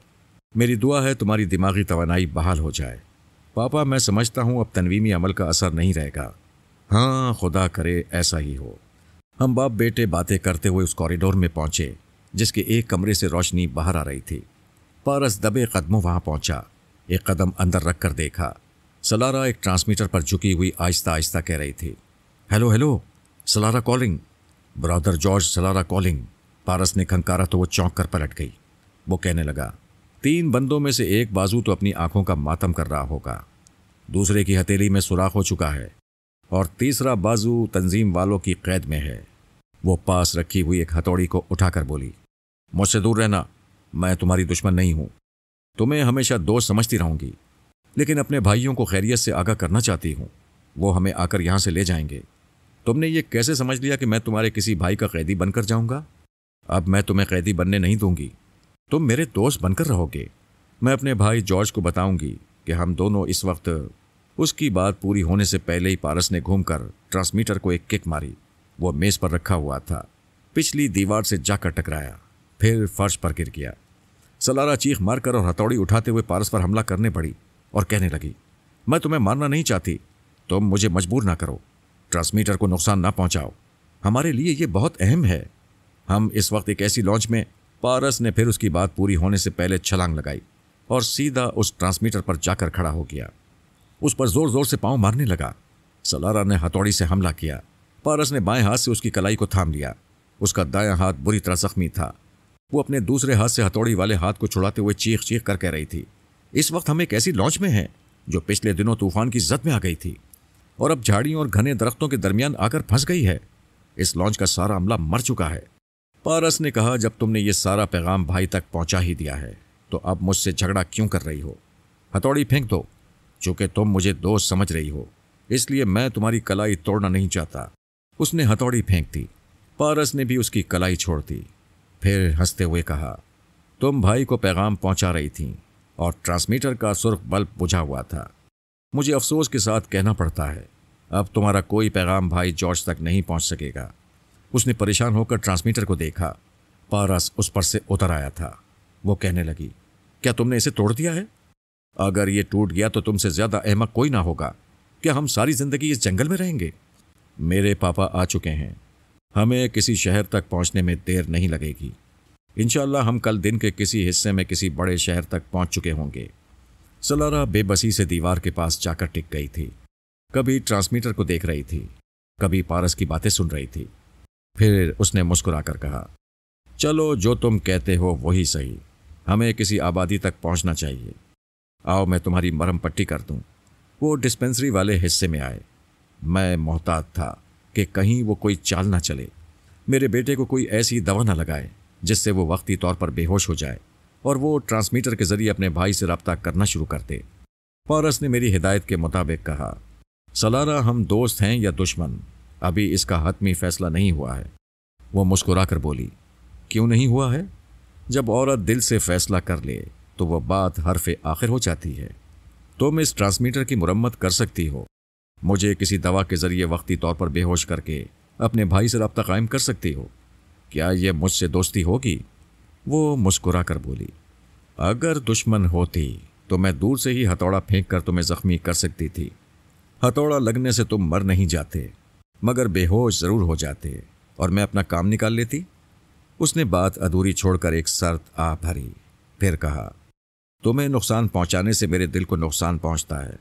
मेरी दुआ है तुम्हारी दिमागी तोानाई बहाल हो जाए पापा मैं समझता हूँ अब तनवीमी अमल का असर नहीं रहेगा हाँ खुदा करे ऐसा ही हो हम बाप बेटे बातें करते हुए उस कॉरिडोर में पहुँचे जिसके एक कमरे से रोशनी बाहर आ रही थी पारस दबे कदमों वहाँ पहुँचा एक कदम अंदर रख कर देखा सलारा एक ट्रांसमीटर पर झुकी हुई आहिस्ता आहिस्ता कह रही थी hello hello Salara calling brother George Salara calling Paras ने खंकारा तो वो चौंक कर पलट गई वो कहने लगा तीन बंदों में से एक बाजू तो अपनी आंखों का मातम कर रहा होगा दूसरे की हथेली में सुराख हो चुका है और तीसरा बाजू तंजीम वालों की कैद में है वो पास रखी हुई एक हथौड़ी को उठाकर बोली मुझसे दूर रहना मैं तुम्हारी दुश्मन नहीं हूं तुम्हें हमेशा दोष समझती रहूंगी लेकिन अपने भाइयों को खैरियत से आगाह करना चाहती हूं वो हमें आकर यहां से ले जाएंगे तुमने ये कैसे समझ लिया कि मैं तुम्हारे किसी भाई का कैदी बनकर जाऊंगा अब मैं तुम्हें कैदी बनने नहीं दूंगी तुम मेरे दोस्त बनकर रहोगे मैं अपने भाई जॉर्ज को बताऊंगी कि हम दोनों इस वक्त उसकी बात पूरी होने से पहले ही पारस ने घूमकर ट्रांसमीटर को एक किक मारी वो मेज पर रखा हुआ था पिछली दीवार से जाकर टकराया फिर फर्श पर गिर गया सलारा चीख मारकर और हथौड़ी उठाते हुए पारस पर हमला करने पड़ी और कहने लगी मैं तुम्हें मारना नहीं चाहती तुम मुझे मजबूर ना करो ट्रांसमीटर को नुकसान ना पहुंचाओ हमारे लिए ये बहुत अहम है हम इस वक्त एक ऐसी लॉन्च में पारस ने फिर उसकी बात पूरी होने से पहले छलांग लगाई और सीधा उस ट्रांसमीटर पर जाकर खड़ा हो गया उस पर जोर जोर से पांव मारने लगा सलारा ने हथौड़ी से हमला किया पारस ने बाएं हाथ से उसकी कलाई को थाम लिया उसका दाया हाथ बुरी तरह जख्मी था वो अपने दूसरे हाथ से हथौड़ी वाले हाथ को छुड़ाते हुए चीख चीख कर कह रही थी इस वक्त हम एक ऐसी लॉन्च में हैं जो पिछले दिनों तूफान की जद में आ गई थी और अब झाड़ियों और घने दरख्तों के दरमियान आकर फंस गई है इस लॉन्च का सारा अमला मर चुका है पारस ने कहा जब तुमने ये सारा पैगाम भाई तक पहुंचा ही दिया है तो अब मुझसे झगड़ा क्यों कर रही हो हथौड़ी फेंक दो चूंकि तुम मुझे दोस्त समझ रही हो इसलिए मैं तुम्हारी कलाई तोड़ना नहीं चाहता उसने हथौड़ी फेंक दी पारस ने भी उसकी कलाई छोड़ दी फिर हंसते हुए कहा तुम भाई को पैगाम पहुंचा रही थी और ट्रांसमीटर का सुर्ख बल्ब बुझा हुआ था मुझे अफसोस के साथ कहना पड़ता है अब तुम्हारा कोई पैगाम भाई जॉर्ज तक नहीं पहुंच सकेगा उसने परेशान होकर ट्रांसमीटर को देखा पारस उस पर से उतर आया था वो कहने लगी क्या तुमने इसे तोड़ दिया है अगर ये टूट गया तो तुमसे ज़्यादा अहमक कोई ना होगा क्या हम सारी ज़िंदगी इस जंगल में रहेंगे मेरे पापा आ चुके हैं हमें किसी शहर तक पहुंचने में देर नहीं लगेगी इनशाला हम कल दिन के किसी हिस्से में किसी बड़े शहर तक पहुंच चुके होंगे सलारा बेबसी से दीवार के पास जाकर टिक गई थी कभी ट्रांसमीटर को देख रही थी कभी पारस की बातें सुन रही थी फिर उसने मुस्कुराकर कहा चलो जो तुम कहते हो वही सही हमें किसी आबादी तक पहुंचना चाहिए आओ मैं तुम्हारी मरम पट्टी कर दूं वो डिस्पेंसरी वाले हिस्से में आए मैं मोहतात था कि कहीं वो कोई चाल ना चले मेरे बेटे को कोई ऐसी दवा ना लगाए जिससे वो वक्ती तौर पर बेहोश हो जाए और वो ट्रांसमीटर के ज़रिए अपने भाई से रबता करना शुरू करते पारस ने मेरी हिदायत के मुताबिक कहा सलारा हम दोस्त हैं या दुश्मन अभी इसका हतमी फैसला नहीं हुआ है वह मुस्कुराकर बोली क्यों नहीं हुआ है जब औरत दिल से फैसला कर ले तो वह बात हरफ आखिर हो जाती है तुम तो इस ट्रांसमीटर की मुरम्मत कर सकती हो मुझे किसी दवा के ज़रिए वक्ती तौर पर बेहोश करके अपने भाई से रबता कायम कर सकती हो क्या यह मुझसे दोस्ती होगी वो मुस्कुरा कर बोली अगर दुश्मन होती तो मैं दूर से ही हथौड़ा फेंक कर तुम्हें ज़ख्मी कर सकती थी हथौड़ा लगने से तुम मर नहीं जाते मगर बेहोश ज़रूर हो जाते और मैं अपना काम निकाल लेती उसने बात अधूरी छोड़कर एक शर्त आ भरी फिर कहा तुम्हें नुकसान पहुंचाने से मेरे दिल को नुकसान पहुंचता है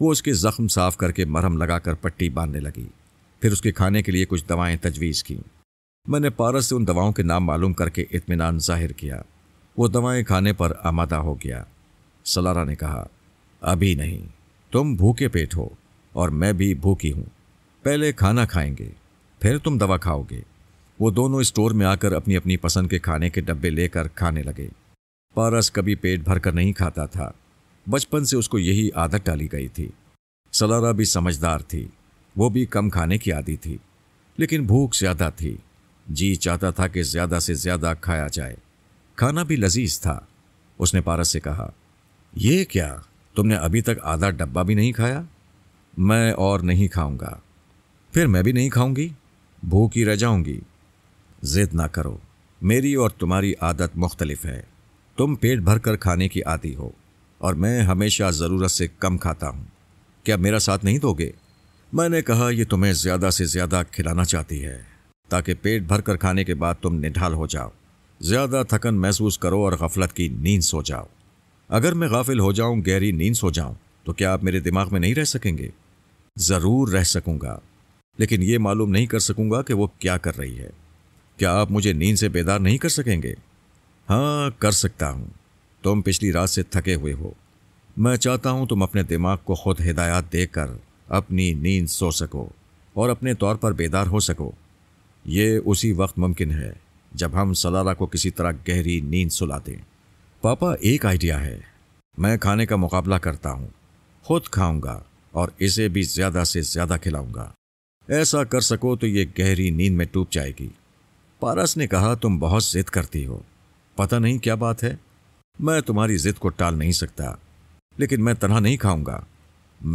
वो उसके ज़ख्म साफ करके मरहम लगाकर पट्टी बांधने लगी फिर उसके खाने के लिए कुछ दवाएं तजवीज़ की मैंने पारस से उन दवाओं के नाम मालूम करके इतमान जाहिर किया वो दवाएं खाने पर आमादा हो गया सलारा ने कहा अभी नहीं तुम भूखे पेट हो और मैं भी भूखी हूँ पहले खाना खाएंगे फिर तुम दवा खाओगे वो दोनों स्टोर में आकर अपनी अपनी पसंद के खाने के डब्बे लेकर खाने लगे पारस कभी पेट भर कर नहीं खाता था बचपन से उसको यही आदत डाली गई थी सलारा भी समझदार थी वो भी कम खाने की आदि थी लेकिन भूख ज़्यादा थी जी चाहता था कि ज़्यादा से ज़्यादा खाया जाए खाना भी लजीज था उसने पारस से कहा यह क्या तुमने अभी तक आधा डब्बा भी नहीं खाया मैं और नहीं खाऊंगा फिर मैं भी नहीं खाऊंगी भूखी रह जाऊंगी जिद ना करो मेरी और तुम्हारी आदत मुख्तलिफ है तुम पेट भर कर खाने की आदि हो और मैं हमेशा ज़रूरत से कम खाता हूँ क्या मेरा साथ नहीं दोगे मैंने कहा यह तुम्हें ज़्यादा से ज़्यादा खिलाना चाहती है ताकि पेट भर कर खाने के बाद तुम निढाल हो जाओ ज़्यादा थकन महसूस करो और गफलत की नींद सो जाओ अगर मैं गाफिल हो जाऊँ गहरी नींद सो जाऊँ तो क्या आप मेरे दिमाग में नहीं रह सकेंगे ज़रूर रह सकूंगा लेकिन ये मालूम नहीं कर सकूंगा कि वो क्या कर रही है क्या आप मुझे नींद से बेदार नहीं कर सकेंगे हाँ कर सकता हूँ तुम पिछली रात से थके हुए हो मैं चाहता हूँ तुम अपने दिमाग को खुद हिदायत देकर अपनी नींद सो सको और अपने तौर पर बेदार हो सको ये उसी वक्त मुमकिन है जब हम सलारा को किसी तरह गहरी नींद सुला दें पापा एक आइडिया है मैं खाने का मुकाबला करता हूँ खुद खाऊंगा और इसे भी ज़्यादा से ज़्यादा खिलाऊंगा ऐसा कर सको तो ये गहरी नींद में टूट जाएगी पारस ने कहा तुम बहुत जिद करती हो पता नहीं क्या बात है मैं तुम्हारी जिद को टाल नहीं सकता लेकिन मैं तनहा नहीं खाऊंगा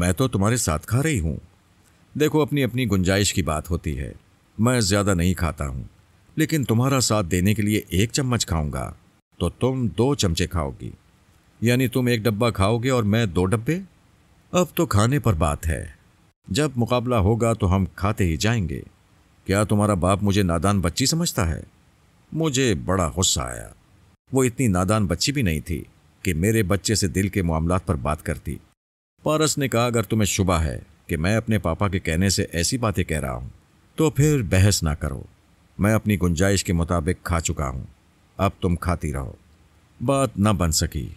मैं तो तुम्हारे साथ खा रही हूं देखो अपनी अपनी गुंजाइश की बात होती है मैं ज़्यादा नहीं खाता हूं लेकिन तुम्हारा साथ देने के लिए एक चम्मच खाऊंगा तो तुम दो चमचे खाओगी यानी तुम एक डब्बा खाओगे और मैं दो डब्बे अब तो खाने पर बात है जब मुकाबला होगा तो हम खाते ही जाएंगे क्या तुम्हारा बाप मुझे नादान बच्ची समझता है मुझे बड़ा गुस्सा आया वो इतनी नादान बच्ची भी नहीं थी कि मेरे बच्चे से दिल के मामला पर बात करती पारस ने कहा अगर तुम्हें शुबा है कि मैं अपने पापा के कहने से ऐसी बातें कह रहा हूँ तो फिर बहस ना करो मैं अपनी गुंजाइश के मुताबिक खा चुका हूँ अब तुम खाती रहो बात न बन सकी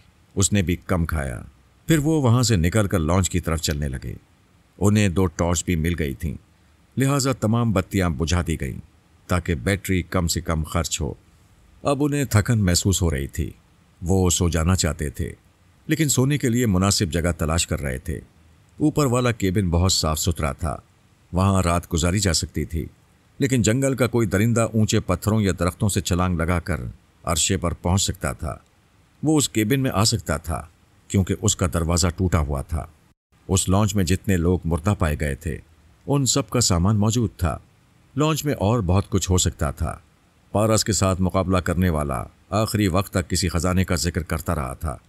उसने भी कम खाया फिर वो वहाँ से निकल कर लॉन्च की तरफ चलने लगे उन्हें दो टॉर्च भी मिल गई थीं लिहाजा तमाम बत्तियां बुझा दी गईं ताकि बैटरी कम से कम खर्च हो अब उन्हें थकन महसूस हो रही थी वो सो जाना चाहते थे लेकिन सोने के लिए मुनासिब जगह तलाश कर रहे थे ऊपर वाला केबिन बहुत साफ सुथरा था वहाँ रात गुजारी जा सकती थी लेकिन जंगल का कोई दरिंदा ऊंचे पत्थरों या दरख्तों से छलांग लगाकर अरशे पर पहुंच सकता था वो उस केबिन में आ सकता था क्योंकि उसका दरवाज़ा टूटा हुआ था उस लॉन्च में जितने लोग मुर्दा पाए गए थे उन सब का सामान मौजूद था लॉन्च में और बहुत कुछ हो सकता था पारस के साथ मुकाबला करने वाला आखिरी वक्त तक किसी ख़जाने का जिक्र करता रहा था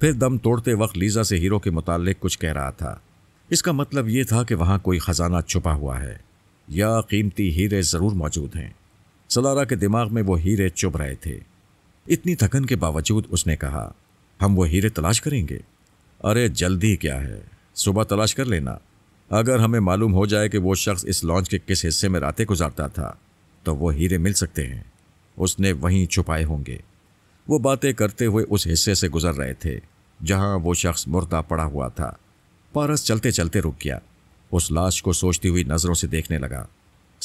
फिर दम तोड़ते वक्त लीजा से हीरो के मुतालिक कुछ कह रहा था इसका मतलब ये था कि वहाँ कोई ख़जाना छुपा हुआ है या कीमती हीरे ज़रूर मौजूद हैं सलारा के दिमाग में वो हीरे चुभ रहे थे इतनी थकन के बावजूद उसने कहा हम वो हीरे तलाश करेंगे अरे जल्दी क्या है सुबह तलाश कर लेना अगर हमें मालूम हो जाए कि वो शख्स इस लॉन्च के किस हिस्से में रातें गुजारता था तो वो हीरे मिल सकते हैं उसने वहीं छुपाए होंगे वो बातें करते हुए उस हिस्से से गुजर रहे थे जहां वो शख्स मुर्दा पड़ा हुआ था पारस चलते चलते रुक गया उस लाश को सोचती हुई नज़रों से देखने लगा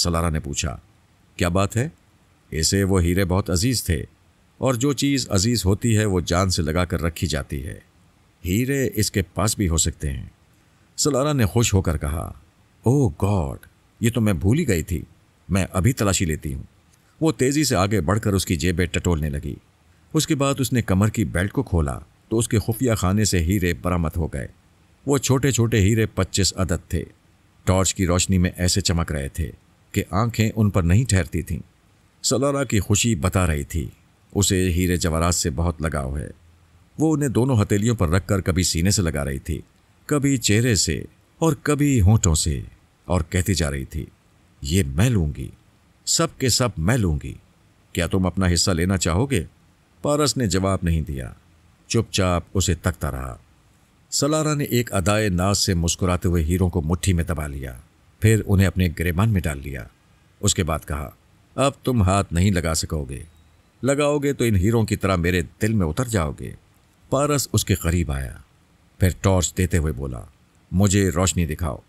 सलारा ने पूछा क्या बात है इसे वो हीरे बहुत अजीज़ थे और जो चीज़ अजीज़ होती है वो जान से लगा कर रखी जाती है हीरे इसके पास भी हो सकते हैं सलारा ने खुश होकर कहा ओ गॉड ये तो मैं भूल ही गई थी मैं अभी तलाशी लेती हूँ वो तेज़ी से आगे बढ़कर उसकी जेबें टटोलने लगी उसके बाद उसने कमर की बेल्ट को खोला तो उसके खुफिया खाने से हीरे बरामद हो गए वो छोटे छोटे हीरे पच्चीस अदद थे टॉर्च की रोशनी में ऐसे चमक रहे थे कि आंखें उन पर नहीं ठहरती थीं सलारा की खुशी बता रही थी उसे हीरे जवारात से बहुत लगाव है वो उन्हें दोनों हथेलियों पर रखकर कभी सीने से लगा रही थी कभी चेहरे से और कभी होठों से और कहती जा रही थी ये मैं लूंगी सब के सब मैं लूंगी क्या तुम अपना हिस्सा लेना चाहोगे पारस ने जवाब नहीं दिया चुपचाप उसे तकता रहा सलारा ने एक अदाए नाज से मुस्कुराते हुए हीरों को मुट्ठी में दबा लिया फिर उन्हें अपने गिरेबान में डाल लिया उसके बाद कहा अब तुम हाथ नहीं लगा सकोगे लगाओगे तो इन हीरों की तरह मेरे दिल में उतर जाओगे पारस उसके करीब आया फिर टॉर्च देते हुए बोला मुझे रोशनी दिखाओ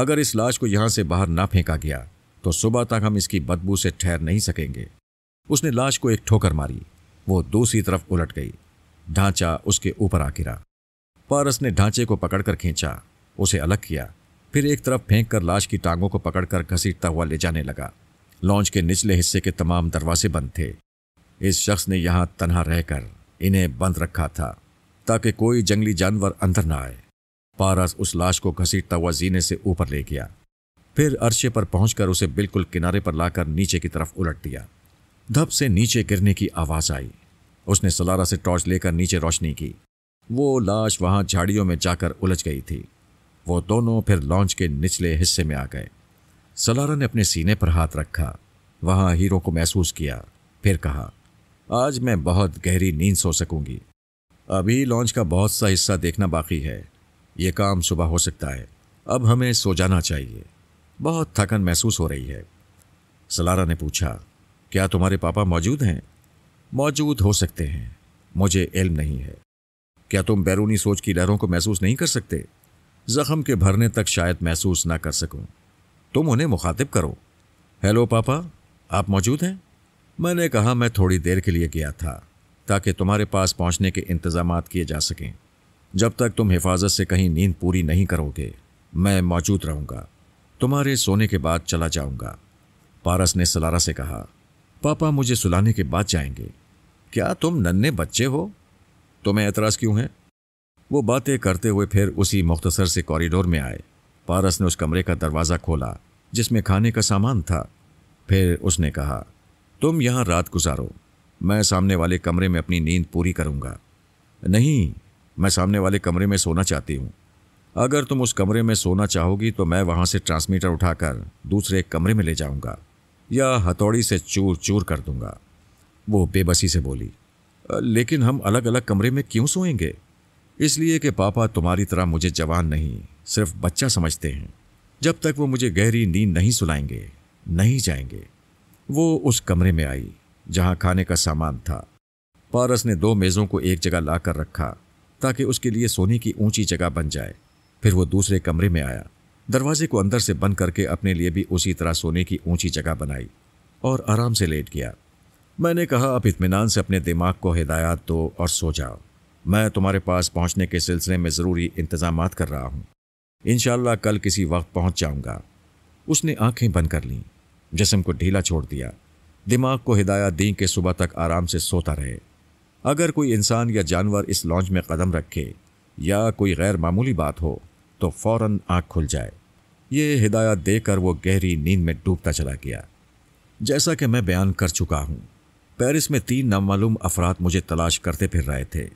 अगर इस लाश को यहां से बाहर ना फेंका गया तो सुबह तक हम इसकी बदबू से ठहर नहीं सकेंगे उसने लाश को एक ठोकर मारी वो दूसरी तरफ उलट गई ढांचा उसके ऊपर आ गिरा पारस ने ढांचे को पकड़कर खींचा उसे अलग किया फिर एक तरफ फेंक कर लाश की टांगों को पकड़कर घसीटता हुआ ले जाने लगा लॉन्च के निचले हिस्से के तमाम दरवाजे बंद थे इस शख्स ने यहां तनहा रहकर इन्हें बंद रखा था ताकि कोई जंगली जानवर अंदर ना आए पारस उस लाश को घसीटता हुआ जीने से ऊपर ले गया फिर अरशे पर पहुंचकर उसे बिल्कुल किनारे पर लाकर नीचे की तरफ उलट दिया धप से नीचे गिरने की आवाज आई उसने सलारा से टॉर्च लेकर नीचे रोशनी की वो लाश वहां झाड़ियों में जाकर उलझ गई थी वो दोनों फिर लॉन्च के निचले हिस्से में आ गए सलारा ने अपने सीने पर हाथ रखा वहां हीरो को महसूस किया फिर कहा आज मैं बहुत गहरी नींद सो सकूंगी अभी लॉन्च का बहुत सा हिस्सा देखना बाकी है ये काम सुबह हो सकता है अब हमें सो जाना चाहिए बहुत थकन महसूस हो रही है सलारा ने पूछा क्या तुम्हारे पापा मौजूद हैं मौजूद हो सकते हैं मुझे इल्म नहीं है क्या तुम बैरूनी सोच की लहरों को महसूस नहीं कर सकते जख्म के भरने तक शायद महसूस ना कर सकूं। तुम उन्हें मुखातिब करो हेलो पापा आप मौजूद हैं मैंने कहा मैं थोड़ी देर के लिए गया था ताकि तुम्हारे पास पहुंचने के इंतजाम किए जा सकें जब तक तुम हिफाजत से कहीं नींद पूरी नहीं करोगे मैं मौजूद रहूंगा तुम्हारे सोने के बाद चला जाऊंगा पारस ने सलारा से कहा पापा मुझे सुलाने के बाद जाएंगे क्या तुम नन्हे बच्चे हो तुम्हें ऐतराज क्यों है वो बातें करते हुए फिर उसी मुख्तसर से कॉरिडोर में आए पारस ने उस कमरे का दरवाज़ा खोला जिसमें खाने का सामान था फिर उसने कहा तुम यहाँ रात गुजारो मैं सामने वाले कमरे में अपनी नींद पूरी करूँगा नहीं मैं सामने वाले कमरे में सोना चाहती हूँ अगर तुम उस कमरे में सोना चाहोगी तो मैं वहाँ से ट्रांसमीटर उठाकर दूसरे कमरे में ले जाऊँगा या हथौड़ी से चूर चूर कर दूँगा वो बेबसी से बोली लेकिन हम अलग अलग कमरे में क्यों सोएंगे इसलिए कि पापा तुम्हारी तरह मुझे जवान नहीं सिर्फ बच्चा समझते हैं जब तक वो मुझे गहरी नींद नहीं सुलाएंगे नहीं जाएंगे वो उस कमरे में आई जहां खाने का सामान था पारस ने दो मेज़ों को एक जगह ला कर रखा ताकि उसके लिए सोने की ऊंची जगह बन जाए फिर वो दूसरे कमरे में आया दरवाजे को अंदर से बंद करके अपने लिए भी उसी तरह सोने की ऊंची जगह बनाई और आराम से लेट गया मैंने कहा अब इतमान से अपने दिमाग को हिदायत दो और सो जाओ मैं तुम्हारे पास पहुंचने के सिलसिले में ज़रूरी इंतज़ाम कर रहा हूँ इन कल किसी वक्त पहुंच जाऊंगा उसने आंखें बंद कर लीं जिसम को ढीला छोड़ दिया दिमाग को हिदायत दी कि सुबह तक आराम से सोता रहे अगर कोई इंसान या जानवर इस लॉन्च में कदम रखे या कोई गैर मामूली बात हो तो फ़ौर आँख खुल जाए ये हिदायत देकर वो गहरी नींद में डूबता चला गया जैसा कि मैं बयान कर चुका हूँ पेरिस में तीन नामालूम अफराद मुझे तलाश करते फिर रहे थे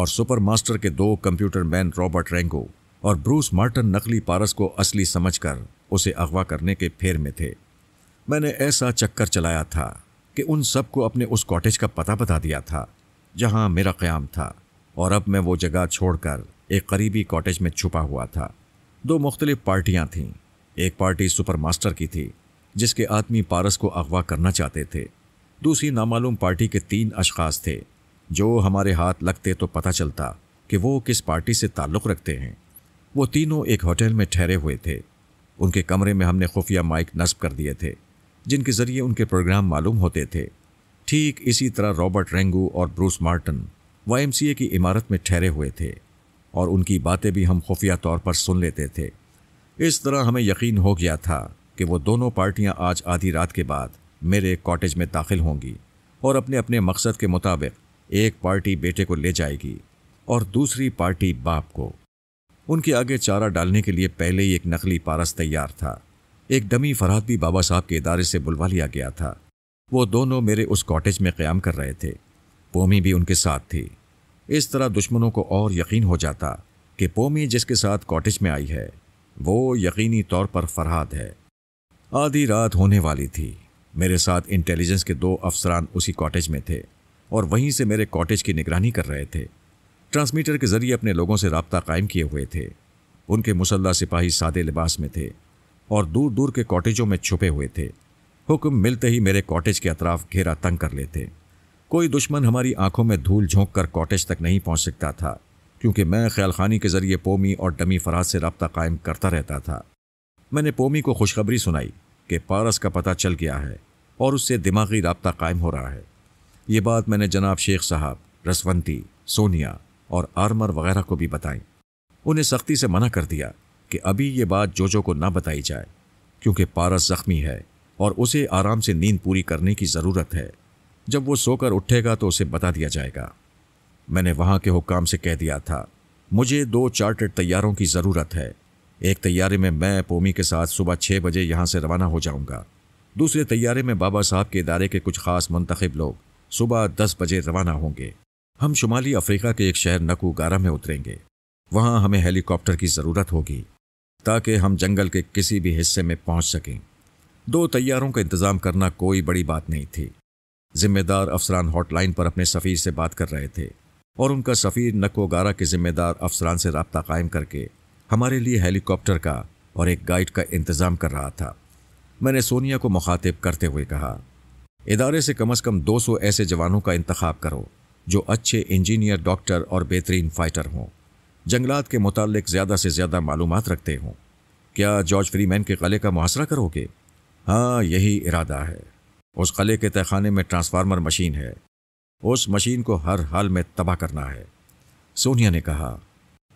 और सुपर मास्टर के दो कंप्यूटर मैन रॉबर्ट रेंगो और ब्रूस मार्टन नकली पारस को असली समझकर उसे अगवा करने के फेर में थे मैंने ऐसा चक्कर चलाया था कि उन सबको अपने उस कॉटेज का पता बता दिया था जहाँ मेरा क़्याम था और अब मैं वो जगह छोड़कर एक करीबी कॉटेज में छुपा हुआ था दो मुख्तलिफ पार्टियाँ थीं एक पार्टी सुपर मास्टर की थी जिसके आदमी पारस को अगवा करना चाहते थे दूसरी नामालूम पार्टी के तीन अशखास थे जो हमारे हाथ लगते तो पता चलता कि वो किस पार्टी से ताल्लुक़ रखते हैं वो तीनों एक होटल में ठहरे हुए थे उनके कमरे में हमने खुफिया माइक नस्ब कर दिए थे जिनके ज़रिए उनके प्रोग्राम मालूम होते थे ठीक इसी तरह रॉबर्ट रेंगू और ब्रूस मार्टन वाईएमसीए की इमारत में ठहरे हुए थे और उनकी बातें भी हम खुफिया तौर पर सुन लेते थे इस तरह हमें यकीन हो गया था कि वो दोनों पार्टियां आज आधी रात के बाद मेरे कॉटेज में दाखिल होंगी और अपने अपने मकसद के मुताबिक एक पार्टी बेटे को ले जाएगी और दूसरी पार्टी बाप को उनके आगे चारा डालने के लिए पहले ही एक नकली पारस तैयार था एक डमी फरहत भी बाबा साहब के इदारे से बुलवा लिया गया था वो दोनों मेरे उस कॉटेज में क्याम कर रहे थे पोमी भी उनके साथ थी इस तरह दुश्मनों को और यकीन हो जाता कि पोमी जिसके साथ कॉटेज में आई है वो यकीनी तौर पर फरहाद है आधी रात होने वाली थी मेरे साथ इंटेलिजेंस के दो अफसरान उसी कॉटेज में थे और वहीं से मेरे कॉटेज की निगरानी कर रहे थे ट्रांसमीटर के जरिए अपने लोगों से रबता कायम किए हुए थे उनके मुसल्ला सिपाही सादे लिबास में थे और दूर दूर के कॉटेजों में छुपे हुए थे हुक्म मिलते ही मेरे कॉटेज के अतराफ घेरा तंग कर लेते कोई दुश्मन हमारी आंखों में धूल झोंक कर कॉटेज तक नहीं पहुंच सकता था क्योंकि मैं ख्याल खानी के जरिए पोमी और डमी फराज से रबता कायम करता रहता था मैंने पोमी को खुशखबरी सुनाई कि पारस का पता चल गया है और उससे दिमागी रबता कायम हो रहा है ये बात मैंने जनाब शेख साहब रसवंती सोनिया और आर्मर वगैरह को भी बताई उन्हें सख्ती से मना कर दिया कि अभी ये बात जोजो को ना बताई जाए क्योंकि पारस जख्मी है और उसे आराम से नींद पूरी करने की ज़रूरत है जब वो सोकर उठेगा तो उसे बता दिया जाएगा मैंने वहाँ के हुक्काम से कह दिया था मुझे दो चार्टर्ड तैयारों की ज़रूरत है एक तैयारे में मैं पोमी के साथ सुबह छः बजे यहाँ से रवाना हो जाऊँगा दूसरे तैयारे में बाबा साहब के इदारे के कुछ खास मंतखब लोग सुबह दस बजे रवाना होंगे हम शुमाली अफ्रीका के एक शहर नकूगारा में उतरेंगे वहाँ हमें हेलीकॉप्टर की ज़रूरत होगी ताकि हम जंगल के किसी भी हिस्से में पहुंच सकें दो तैयारों का इंतज़ाम करना कोई बड़ी बात नहीं थी जिम्मेदार अफसरान हॉटलाइन पर अपने सफ़ीर से बात कर रहे थे और उनका सफ़ीर नकोगारा के ज़िम्मेदार अफसरान से रबता कायम करके हमारे लिए हेलीकॉप्टर का और एक गाइड का इंतज़ाम कर रहा था मैंने सोनिया को मुखातिब करते हुए कहा इदारे से कम अज़ कम सौ ऐसे जवानों का इंतखब करो जो अच्छे इंजीनियर डॉक्टर और बेहतरीन फ़ाइटर हों जंगलात के मुतालिक ज़्यादा से ज़्यादा मालूम रखते हों क्या जॉर्ज फ्रीमैन के क़ले का मुहासरा करोगे हाँ यही इरादा है उस क़ले के तहखाने में ट्रांसफार्मर मशीन है उस मशीन को हर हाल में तबाह करना है सोनिया ने कहा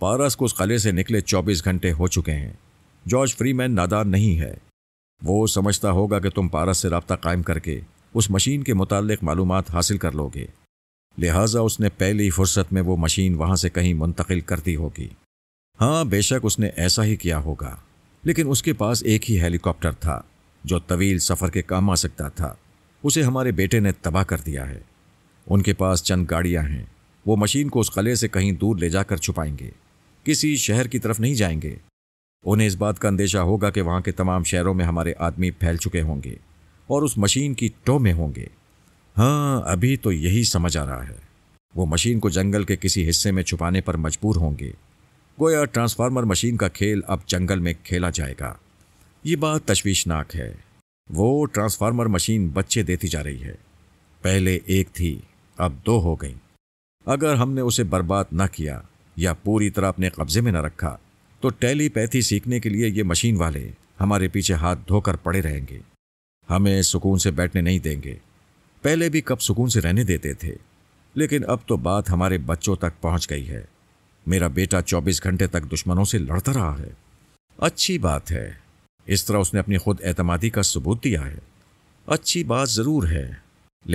पारस को उस क़ले से निकले चौबीस घंटे हो चुके हैं जॉर्ज फ्रीमैन नादान नहीं है वो समझता होगा कि तुम पारस से रबता कायम करके उस मशीन के मुतल मालूम हासिल कर लोगे लिहाजा उसने पहली फुर्सत में वो मशीन वहाँ से कहीं मुंतकिल कर दी होगी हाँ बेशक उसने ऐसा ही किया होगा लेकिन उसके पास एक ही हेलीकॉप्टर था जो तवील सफ़र के काम आ सकता था उसे हमारे बेटे ने तबाह कर दिया है उनके पास चंद गाड़ियाँ हैं वो मशीन को उस कले से कहीं दूर ले जाकर छुपाएंगे किसी शहर की तरफ नहीं जाएंगे उन्हें इस बात का अंदेशा होगा कि वहाँ के तमाम शहरों में हमारे आदमी फैल चुके होंगे और उस मशीन की टो में होंगे हाँ अभी तो यही समझ आ रहा है वो मशीन को जंगल के किसी हिस्से में छुपाने पर मजबूर होंगे गोया ट्रांसफार्मर मशीन का खेल अब जंगल में खेला जाएगा ये बात तश्वीशनाक है वो ट्रांसफार्मर मशीन बच्चे देती जा रही है पहले एक थी अब दो हो गई अगर हमने उसे बर्बाद न किया या पूरी तरह अपने कब्जे में न रखा तो टेलीपैथी सीखने के लिए ये मशीन वाले हमारे पीछे हाथ धोकर पड़े रहेंगे हमें सुकून से बैठने नहीं देंगे पहले भी कब सुकून से रहने देते थे लेकिन अब तो बात हमारे बच्चों तक पहुंच गई है मेरा बेटा 24 घंटे तक दुश्मनों से लड़ता रहा है अच्छी बात है इस तरह उसने अपनी खुद एतमादी का सबूत दिया है अच्छी बात ज़रूर है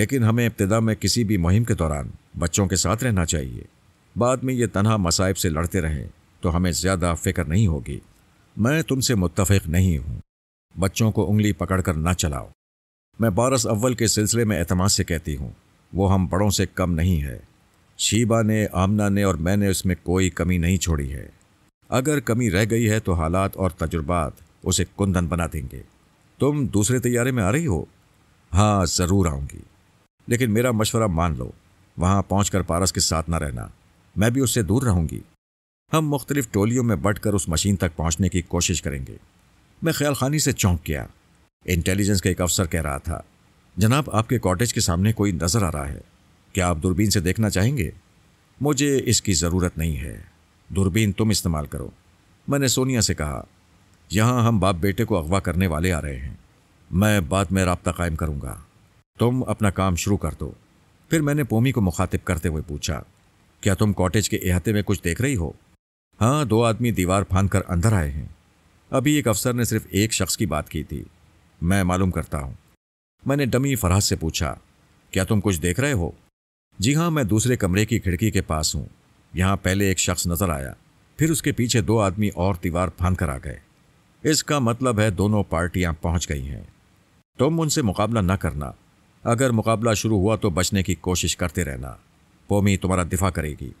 लेकिन हमें इब्तदा में किसी भी मुहिम के दौरान बच्चों के साथ रहना चाहिए बाद में ये तनहा मसाइब से लड़ते रहें तो हमें ज़्यादा फिक्र नहीं होगी मैं तुमसे मुतफ़ नहीं हूँ बच्चों को उंगली पकड़कर ना चलाओ मैं पारस अव्वल के सिलसिले में अहतम से कहती हूँ वो हम बड़ों से कम नहीं है शीबा ने आमना ने और मैंने उसमें कोई कमी नहीं छोड़ी है अगर कमी रह गई है तो हालात और तजुर्बात उसे कुंदन बना देंगे तुम दूसरे तैयारे में आ रही हो हाँ ज़रूर आऊँगी लेकिन मेरा मशवरा मान लो वहाँ पहुँच पारस के साथ न रहना मैं भी उससे दूर रहूँगी हम मुख्तलिफ टोलियों में बढ़कर उस मशीन तक पहुँचने की कोशिश करेंगे मैं ख्याल खानी से चौंक गया इंटेलिजेंस का एक अफसर कह रहा था जनाब आपके कॉटेज के सामने कोई नज़र आ रहा है क्या आप दूरबीन से देखना चाहेंगे मुझे इसकी ज़रूरत नहीं है दूरबीन तुम इस्तेमाल करो मैंने सोनिया से कहा यहाँ हम बाप बेटे को अगवा करने वाले आ रहे हैं मैं बाद में रबता कायम करूँगा तुम अपना काम शुरू कर दो फिर मैंने पोमी को मुखातिब करते हुए पूछा क्या तुम कॉटेज के अहाते में कुछ देख रही हो हाँ दो आदमी दीवार फाँध कर अंदर आए हैं अभी एक अफसर ने सिर्फ एक शख्स की बात की थी मैं मालूम करता हूँ मैंने डमी फरहत से पूछा क्या तुम कुछ देख रहे हो जी हां मैं दूसरे कमरे की खिड़की के पास हूं यहां पहले एक शख्स नज़र आया फिर उसके पीछे दो आदमी और दीवार फांद कर आ गए इसका मतलब है दोनों पार्टियां पहुंच गई हैं तुम उनसे मुकाबला न करना अगर मुकाबला शुरू हुआ तो बचने की कोशिश करते रहना पोमी तुम्हारा दिफा करेगी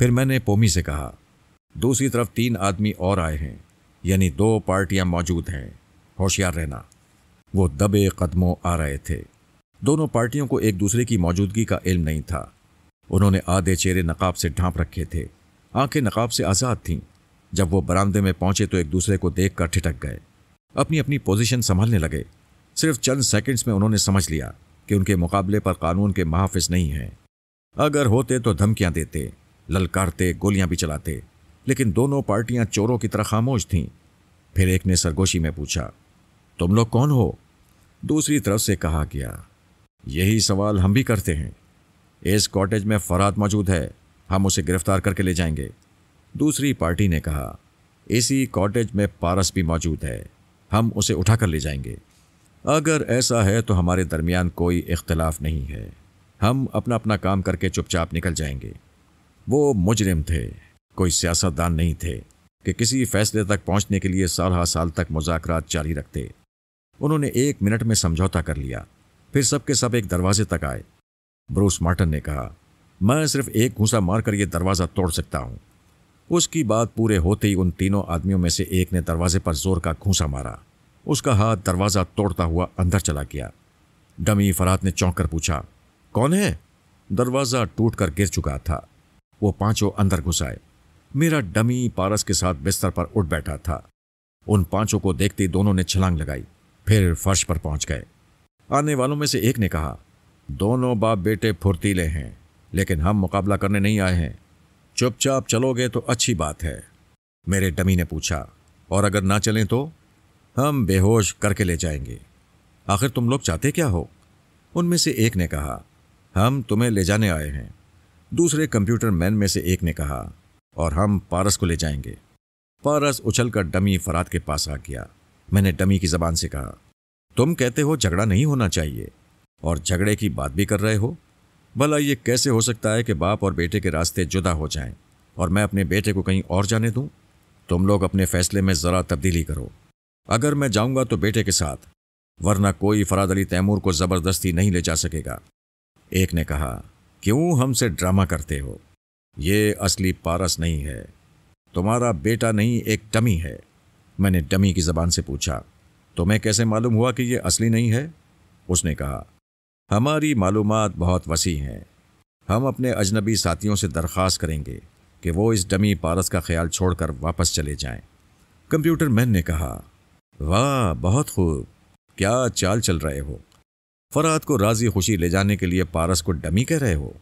फिर मैंने पोमी से कहा दूसरी तरफ तीन आदमी और आए हैं यानी दो पार्टियां मौजूद हैं होशियार रहना वो दबे कदमों आ रहे थे दोनों पार्टियों को एक दूसरे की मौजूदगी का इल्म नहीं था उन्होंने आधे चेहरे नकाब से ढांप रखे थे आंखें नकाब से आज़ाद थीं जब वो बरामदे में पहुंचे तो एक दूसरे को देख कर ठिटक गए अपनी अपनी पोजीशन संभालने लगे सिर्फ चंद सेकंड्स में उन्होंने समझ लिया कि उनके मुकाबले पर कानून के महाफिज नहीं हैं अगर होते तो धमकियां देते ललकारते गोलियां भी चलाते लेकिन दोनों पार्टियां चोरों की तरह खामोश थीं फिर एक ने सरगोशी में पूछा तुम लोग कौन हो दूसरी तरफ से कहा गया यही सवाल हम भी करते हैं इस कॉटेज में फराद मौजूद है हम उसे गिरफ्तार करके ले जाएंगे दूसरी पार्टी ने कहा इसी कॉटेज में पारस भी मौजूद है हम उसे उठाकर ले जाएंगे अगर ऐसा है तो हमारे दरमियान कोई इख्तलाफ नहीं है हम अपना अपना काम करके चुपचाप निकल जाएंगे वो मुजरिम थे कोई सियासतदान नहीं थे कि किसी फैसले तक पहुंचने के लिए साल साल तक मुजाकर जारी रखते उन्होंने एक मिनट में समझौता कर लिया फिर सबके सब एक दरवाजे तक आए ब्रूस मार्टन ने कहा मैं सिर्फ एक घूसा मारकर यह दरवाज़ा तोड़ सकता हूं उसकी बात पूरे होते ही उन तीनों आदमियों में से एक ने दरवाजे पर जोर का घूसा मारा उसका हाथ दरवाज़ा तोड़ता हुआ अंदर चला गया डमी फरात ने चौंक कर पूछा कौन है दरवाज़ा टूट गिर चुका था वो पांचों अंदर घुस आए मेरा डमी पारस के साथ बिस्तर पर उठ बैठा था उन पांचों को देखते ही दोनों ने छलांग लगाई फिर फर्श पर पहुंच गए आने वालों में से एक ने कहा दोनों बाप बेटे फुर्तीले हैं लेकिन हम मुकाबला करने नहीं आए हैं चुपचाप चलोगे तो अच्छी बात है मेरे डमी ने पूछा और अगर ना चलें तो हम बेहोश करके ले जाएंगे आखिर तुम लोग चाहते क्या हो उनमें से एक ने कहा हम तुम्हें ले जाने आए हैं दूसरे कंप्यूटर मैन में से एक ने कहा और हम पारस को ले जाएंगे पारस उछलकर डमी फराद के पास आ गया मैंने डमी की जबान से कहा तुम कहते हो झगड़ा नहीं होना चाहिए और झगड़े की बात भी कर रहे हो भला ये कैसे हो सकता है कि बाप और बेटे के रास्ते जुदा हो जाएं और मैं अपने बेटे को कहीं और जाने दूं? तुम लोग अपने फैसले में ज़रा तब्दीली करो अगर मैं जाऊंगा तो बेटे के साथ वरना कोई फराद अली तैमूर को ज़बरदस्ती नहीं ले जा सकेगा एक ने कहा क्यों हमसे ड्रामा करते हो ये असली पारस नहीं है तुम्हारा बेटा नहीं एक टमी है मैंने डमी की ज़बान से पूछा तुम्हें तो कैसे मालूम हुआ कि यह असली नहीं है उसने कहा हमारी मालूम बहुत वसी हैं हम अपने अजनबी साथियों से दरख्वास्त करेंगे कि वो इस डमी पारस का ख्याल छोड़कर वापस चले जाएं। कंप्यूटर मैन ने कहा वाह बहुत खूब क्या चाल चल रहे हो फराद को राजी खुशी ले जाने के लिए पारस को डमी कह रहे हो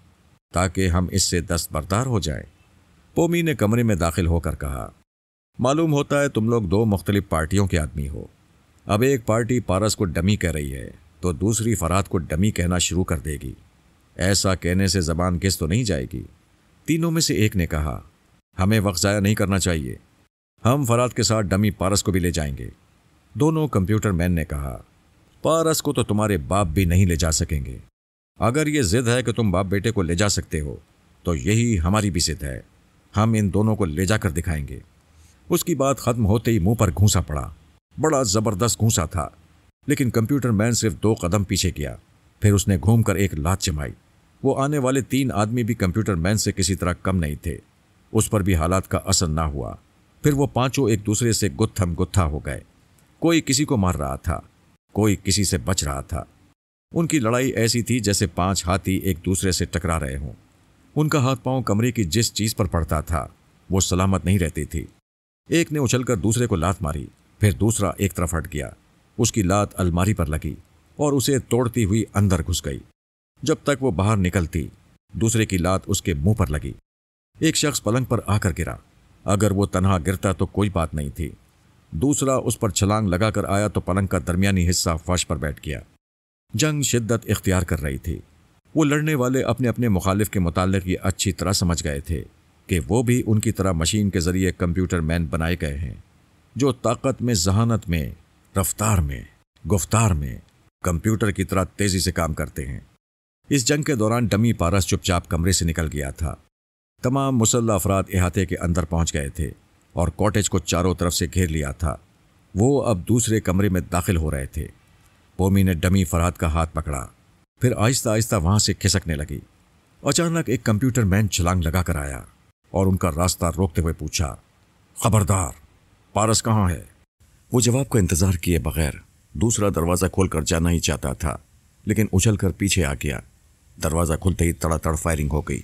ताकि हम इससे दस्तबरदार हो जाए पोमी ने कमरे में दाखिल होकर कहा मालूम होता है तुम लोग दो मुख्तलिफ पार्टियों के आदमी हो अब एक पार्टी पारस को डमी कह रही है तो दूसरी फराद को डमी कहना शुरू कर देगी ऐसा कहने से जबान किस तो नहीं जाएगी तीनों में से एक ने कहा हमें वक्त ज़ाया नहीं करना चाहिए हम फराद के साथ डमी पारस को भी ले जाएंगे दोनों कंप्यूटर मैन ने कहा पारस को तो तुम्हारे बाप भी नहीं ले जा सकेंगे अगर ये जिद है कि तुम बाप बेटे को ले जा सकते हो तो यही हमारी भी जिद है हम इन दोनों को ले जाकर दिखाएंगे उसकी बात खत्म होते ही मुंह पर घूसा पड़ा बड़ा जबरदस्त घूसा था लेकिन कंप्यूटर मैन सिर्फ दो कदम पीछे किया फिर उसने घूमकर एक लात चमाई वो आने वाले तीन आदमी भी कंप्यूटर मैन से किसी तरह कम नहीं थे उस पर भी हालात का असर ना हुआ फिर वो पांचों एक दूसरे से गुत्थम गुत्था हो गए कोई किसी को मार रहा था कोई किसी से बच रहा था उनकी लड़ाई ऐसी थी जैसे पांच हाथी एक दूसरे से टकरा रहे हों उनका हाथ पांव कमरे की जिस चीज पर पड़ता था वो सलामत नहीं रहती थी एक ने उछलकर दूसरे को लात मारी फिर दूसरा एक तरफ हट गया उसकी लात अलमारी पर लगी और उसे तोड़ती हुई अंदर घुस गई जब तक वो बाहर निकलती दूसरे की लात उसके मुंह पर लगी एक शख्स पलंग पर आकर गिरा अगर वो तनहा गिरता तो कोई बात नहीं थी दूसरा उस पर छलांग लगाकर आया तो पलंग का दरमियानी हिस्सा फर्श पर बैठ गया जंग शिद्दत इख्तियार कर रही थी वो लड़ने वाले अपने अपने मुखालिफ के मुतालिक ये अच्छी तरह समझ गए थे कि वो भी उनकी तरह मशीन के ज़रिए कंप्यूटर मैन बनाए गए हैं जो ताकत में जहानत में रफ्तार में गुफ्तार में कंप्यूटर की तरह तेज़ी से काम करते हैं इस जंग के दौरान डमी पारस चुपचाप कमरे से निकल गया था तमाम मुसल्ला अफराद अहाते के अंदर पहुंच गए थे और कॉटेज को चारों तरफ से घेर लिया था वो अब दूसरे कमरे में दाखिल हो रहे थे पोमी ने डमी फराद का हाथ पकड़ा फिर आहिस्ता आहिस्ता वहाँ से खिसकने लगी अचानक एक कंप्यूटर मैन छलांग लगा कर आया और उनका रास्ता रोकते हुए पूछा खबरदार पारस कहाँ है वो जवाब का इंतजार किए बगैर दूसरा दरवाज़ा खोलकर जाना ही चाहता था लेकिन उछलकर पीछे आ गया दरवाज़ा खुलते ही तड़ातड़ फायरिंग हो गई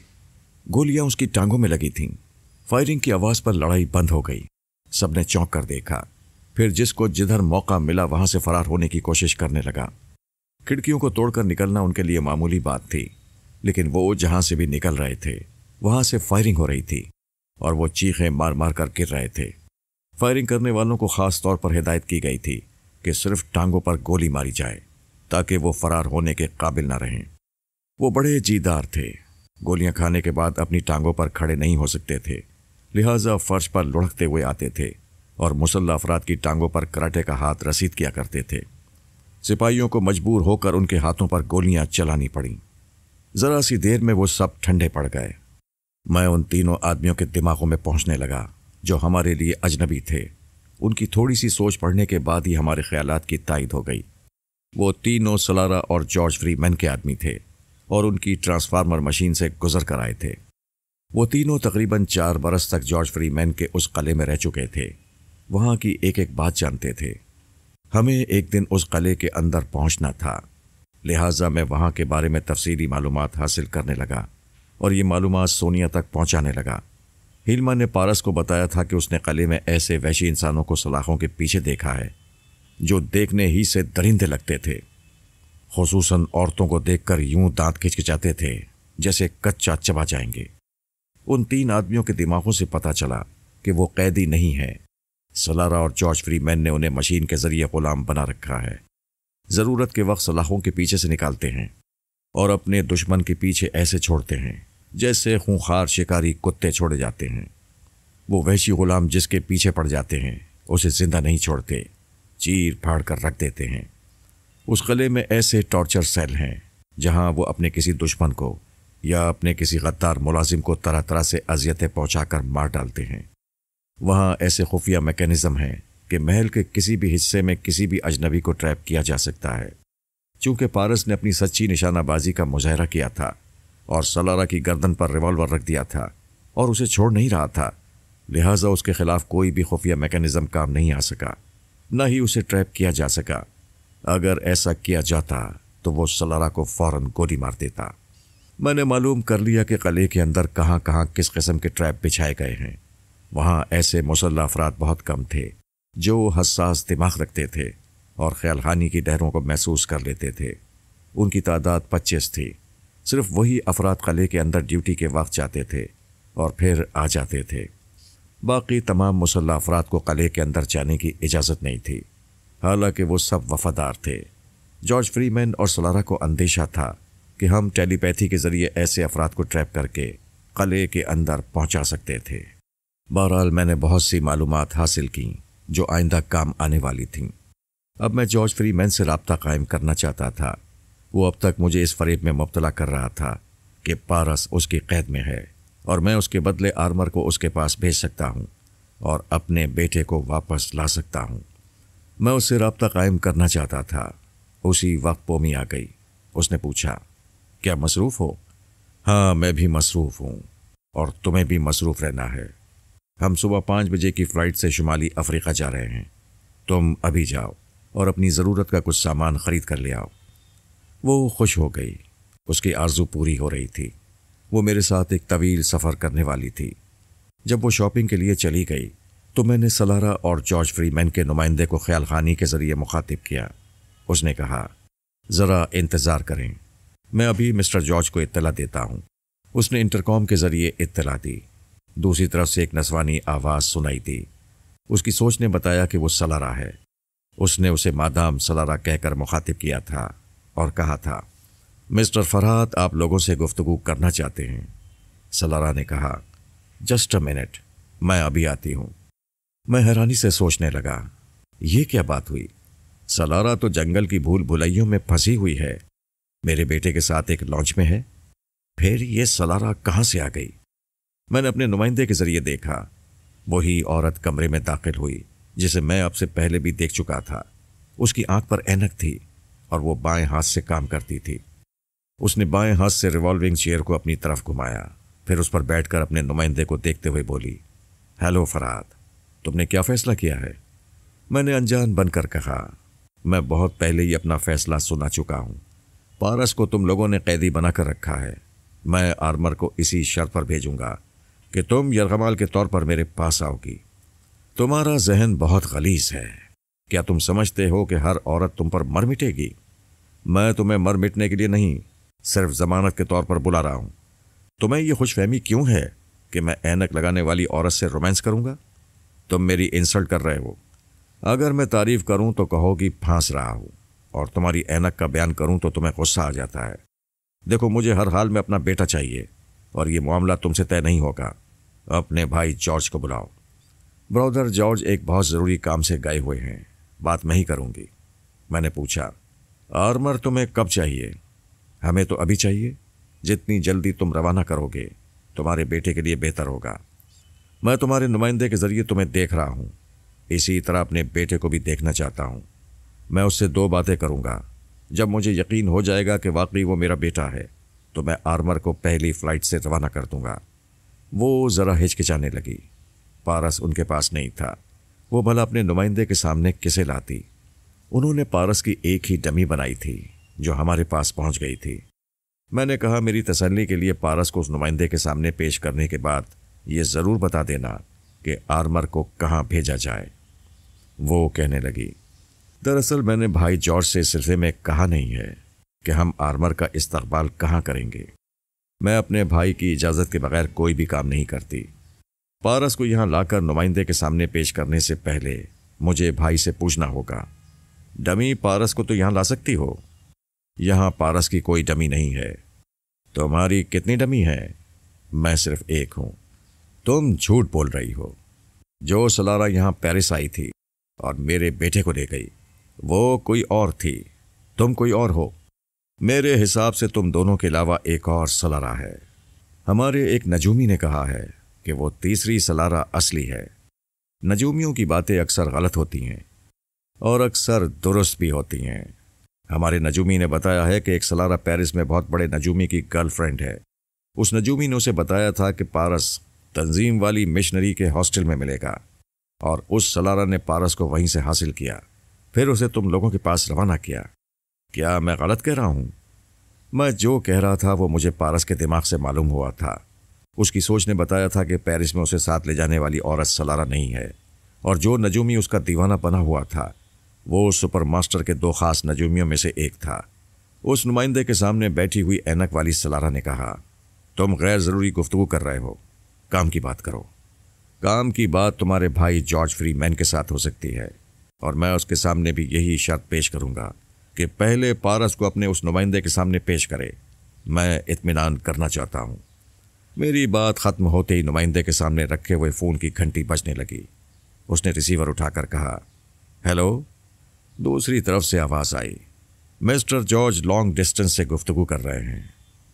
गोलियां उसकी टांगों में लगी थीं फायरिंग की आवाज़ पर लड़ाई बंद हो गई सबने चौंक कर देखा फिर जिसको जिधर मौका मिला वहां से फरार होने की कोशिश करने लगा खिड़कियों को तोड़कर निकलना उनके लिए मामूली बात थी लेकिन वो जहां से भी निकल रहे थे वहां से फायरिंग हो रही थी और वो चीखें मार मार कर गिर रहे थे फायरिंग करने वालों को खास तौर पर हिदायत की गई थी कि सिर्फ टांगों पर गोली मारी जाए ताकि वो फरार होने के काबिल ना रहें वो बड़े जीदार थे गोलियां खाने के बाद अपनी टांगों पर खड़े नहीं हो सकते थे लिहाजा फर्श पर लुढ़कते हुए आते थे और मुसल्ला अफराद की टांगों पर कराटे का हाथ रसीद किया करते थे सिपाहियों को मजबूर होकर उनके हाथों पर गोलियां चलानी पड़ीं ज़रा सी देर में वो सब ठंडे पड़ गए मैं उन तीनों आदमियों के दिमागों में पहुंचने लगा जो हमारे लिए अजनबी थे उनकी थोड़ी सी सोच पढ़ने के बाद ही हमारे ख्याल की तायद हो गई वो तीनों सलारा और जॉर्ज फ्रीमैन के आदमी थे और उनकी ट्रांसफार्मर मशीन से गुजर कर आए थे वो तीनों तकरीबन चार बरस तक जॉर्ज फ्रीमैन के उस कले में रह चुके थे वहाँ की एक एक बात जानते थे हमें एक दिन उस कले के अंदर पहुंचना था लिहाजा मैं वहाँ के बारे में तफसीली मालूम हासिल करने लगा और ये मालूम सोनिया तक पहुंचाने लगा हिलमा ने पारस को बताया था कि उसने कले में ऐसे वैशी इंसानों को सलाखों के पीछे देखा है जो देखने ही से दरिंदे लगते थे खसूस औरतों को देखकर यूं दांत खिचखिचाते थे जैसे कच्चा चबा जाएंगे उन तीन आदमियों के दिमागों से पता चला कि वो कैदी नहीं है सलारा और जॉर्ज फ्रीमैन ने उन्हें मशीन के जरिए गुलाम बना रखा है ज़रूरत के वक्त सलाखों के पीछे से निकालते हैं और अपने दुश्मन के पीछे ऐसे छोड़ते हैं जैसे खूंखार शिकारी कुत्ते छोड़े जाते हैं वो वैशी गुलाम जिसके पीछे पड़ जाते हैं उसे ज़िंदा नहीं छोड़ते चीर फाड़ कर रख देते हैं उस कले में ऐसे टॉर्चर सेल हैं जहां वो अपने किसी दुश्मन को या अपने किसी गद्दार मुलाजिम को तरह तरह से अजियतें पहुंचाकर मार डालते हैं वहां ऐसे खुफिया मैकेनिज़्म हैं कि महल के किसी भी हिस्से में किसी भी अजनबी को ट्रैप किया जा सकता है चूंकि पारस ने अपनी सच्ची निशानाबाजी का मुजाहरा किया था और सलारा की गर्दन पर रिवॉल्वर रख दिया था और उसे छोड़ नहीं रहा था लिहाजा उसके खिलाफ कोई भी खुफिया मैकेनिज्म काम नहीं आ सका न ही उसे ट्रैप किया जा सका अगर ऐसा किया जाता तो वो सलारा को फौरन गोली मार देता मैंने मालूम कर लिया कि कले के अंदर कहाँ कहाँ किस किस्म के ट्रैप बिछाए गए हैं वहाँ ऐसे मुसल्ला अफराद बहुत कम थे जो हसास दिमाग रखते थे और ख्याल हानि की डहरों को महसूस कर लेते थे उनकी तादाद पच्चीस थी सिर्फ वही अफराद कले के अंदर ड्यूटी के वक्त जाते थे और फिर आ जाते थे बाकी तमाम मुसल्ह अफराद को कले के अंदर जाने की इजाज़त नहीं थी हालांकि वो सब वफादार थे जॉर्ज फ्रीमैन और सलारा को अंदेशा था कि हम टेलीपैथी के ज़रिए ऐसे अफराद को ट्रैप करके कले के अंदर पहुंचा सकते थे बहरहाल मैंने बहुत सी मालूम हासिल की जो आइंदा काम आने वाली थीं अब मैं जॉर्ज फ्रीमैन से रबता कायम करना चाहता था वो अब तक मुझे इस फरेब में मुबतला कर रहा था कि पारस उसकी कैद में है और मैं उसके बदले आर्मर को उसके पास भेज सकता हूँ और अपने बेटे को वापस ला सकता हूँ मैं उससे रबता कायम करना चाहता था उसी वक्त पोमी आ गई उसने पूछा क्या मसरूफ़ हो हाँ मैं भी मसरूफ़ हूँ और तुम्हें भी मसरूफ़ रहना है हम सुबह पाँच बजे की फ़्लाइट से शुमाली अफ्रीका जा रहे हैं तुम अभी जाओ और अपनी ज़रूरत का कुछ सामान ख़रीद कर ले आओ वो खुश हो गई उसकी आरजू पूरी हो रही थी वो मेरे साथ एक तवील सफ़र करने वाली थी जब वो शॉपिंग के लिए चली गई तो मैंने सलारा और जॉर्ज फ्रीमैन के नुमाइंदे को ख्याल खानी के ज़रिए मुखातिब किया उसने कहा ज़रा इंतज़ार करें मैं अभी मिस्टर जॉर्ज को इत्तला देता हूँ उसने इंटरकॉम के ज़रिए इत्तला दी दूसरी तरफ से एक नसवानी आवाज़ सुनाई दी उसकी सोच ने बताया कि वो सलारा है उसने उसे मादाम सलारा कहकर मुखातिब किया था और कहा था मिस्टर फरहाद आप लोगों से गुफ्तु करना चाहते हैं सलारा ने कहा जस्ट अ मिनट मैं अभी आती हूं मैं हैरानी से सोचने लगा ये क्या बात हुई सलारा तो जंगल की भूल भुलाइयों में फंसी हुई है मेरे बेटे के साथ एक लॉन्च में है फिर ये सलारा कहां से आ गई मैंने अपने नुमाइंदे के जरिए देखा वही औरत कमरे में दाखिल हुई जिसे मैं आपसे पहले भी देख चुका था उसकी आंख पर एनक थी और वो बाएं हाथ से काम करती थी उसने बाएं हाथ से रिवॉल्विंग चेयर को अपनी तरफ घुमाया फिर उस पर बैठकर अपने नुमाइंदे को देखते हुए बोली हेलो फराद तुमने क्या फैसला किया है मैंने अनजान बनकर कहा मैं बहुत पहले ही अपना फैसला सुना चुका हूं पारस को तुम लोगों ने कैदी बनाकर रखा है मैं आर्मर को इसी शर्त पर भेजूंगा कि तुम यरगमाल के तौर पर मेरे पास आओगी तुम्हारा जहन बहुत गलीस है क्या तुम समझते हो कि हर औरत तुम पर मर मिटेगी मैं तुम्हें मर मिटने के लिए नहीं सिर्फ जमानत के तौर पर बुला रहा हूं तुम्हें यह खुशफहमी क्यों है कि मैं ऐनक लगाने वाली औरत से रोमांस करूंगा तुम मेरी इंसल्ट कर रहे हो अगर मैं तारीफ करूं तो कहो कि फांस रहा हूं और तुम्हारी ऐनक का बयान करूं तो तुम्हें गुस्सा आ जाता है देखो मुझे हर हाल में अपना बेटा चाहिए और ये मामला तुमसे तय नहीं होगा अपने भाई जॉर्ज को बुलाओ ब्रदर जॉर्ज एक बहुत ज़रूरी काम से गए हुए हैं बात मैं ही करूँगी मैंने पूछा आर्मर तुम्हें कब चाहिए हमें तो अभी चाहिए जितनी जल्दी तुम रवाना करोगे तुम्हारे बेटे के लिए बेहतर होगा मैं तुम्हारे नुमाइंदे के ज़रिए तुम्हें देख रहा हूँ इसी तरह अपने बेटे को भी देखना चाहता हूँ मैं उससे दो बातें करूँगा जब मुझे यकीन हो जाएगा कि वाकई वो मेरा बेटा है तो मैं आर्मर को पहली फ़्लाइट से रवाना कर दूँगा वो ज़रा हिचकिचाने लगी पारस उनके पास नहीं था वो भला अपने नुमाइंदे के सामने किसे लाती उन्होंने पारस की एक ही डमी बनाई थी जो हमारे पास पहुंच गई थी मैंने कहा मेरी तसल्ली के लिए पारस को उस नुमाइंदे के सामने पेश करने के बाद ये ज़रूर बता देना कि आर्मर को कहाँ भेजा जाए वो कहने लगी दरअसल मैंने भाई जॉर्ज से सिलसिले में कहा नहीं है कि हम आर्मर का इस्तबाल कहाँ करेंगे मैं अपने भाई की इजाज़त के बगैर कोई भी काम नहीं करती पारस को यहाँ लाकर नुमाइंदे के सामने पेश करने से पहले मुझे भाई से पूछना होगा डमी पारस को तो यहां ला सकती हो यहां पारस की कोई डमी नहीं है तुम्हारी कितनी डमी है मैं सिर्फ एक हूं तुम झूठ बोल रही हो जो सलारा यहां पेरिस आई थी और मेरे बेटे को ले गई वो कोई और थी तुम कोई और हो मेरे हिसाब से तुम दोनों के अलावा एक और सलारा है हमारे एक नजूमी ने कहा है कि वो तीसरी सलारा असली है नजूमियों की बातें अक्सर गलत होती हैं और अक्सर दुरुस्त भी होती हैं हमारे नजूमी ने बताया है कि एक सलारा पेरिस में बहुत बड़े नजूमी की गर्लफ्रेंड है उस नजूमी ने उसे बताया था कि पारस तंजीम वाली मिशनरी के हॉस्टल में मिलेगा और उस सलारा ने पारस को वहीं से हासिल किया फिर उसे तुम लोगों के पास रवाना किया क्या मैं गलत कह रहा हूँ मैं जो कह रहा था वो मुझे पारस के दिमाग से मालूम हुआ था उसकी सोच ने बताया था कि पेरिस में उसे साथ ले जाने वाली औरत सलारा नहीं है और जो नजूमी उसका दीवाना बना हुआ था वो सुपर मास्टर के दो खास नजूमियों में से एक था उस नुमाइंदे के सामने बैठी हुई ऐनक वाली सलारा ने कहा तुम गैर ज़रूरी गुफ्तु कर रहे हो काम की बात करो काम की बात तुम्हारे भाई जॉर्ज फ्री मैन के साथ हो सकती है और मैं उसके सामने भी यही शर्त पेश करूंगा कि पहले पारस को अपने उस नुमाइंदे के सामने पेश करे मैं इतमान करना चाहता हूँ मेरी बात ख़त्म होते ही नुमाइंदे के सामने रखे हुए फ़ोन की घंटी बजने लगी उसने रिसीवर उठाकर कहा हेलो दूसरी तरफ से आवाज़ आई मिस्टर जॉर्ज लॉन्ग डिस्टेंस से गुफ्तगु कर रहे हैं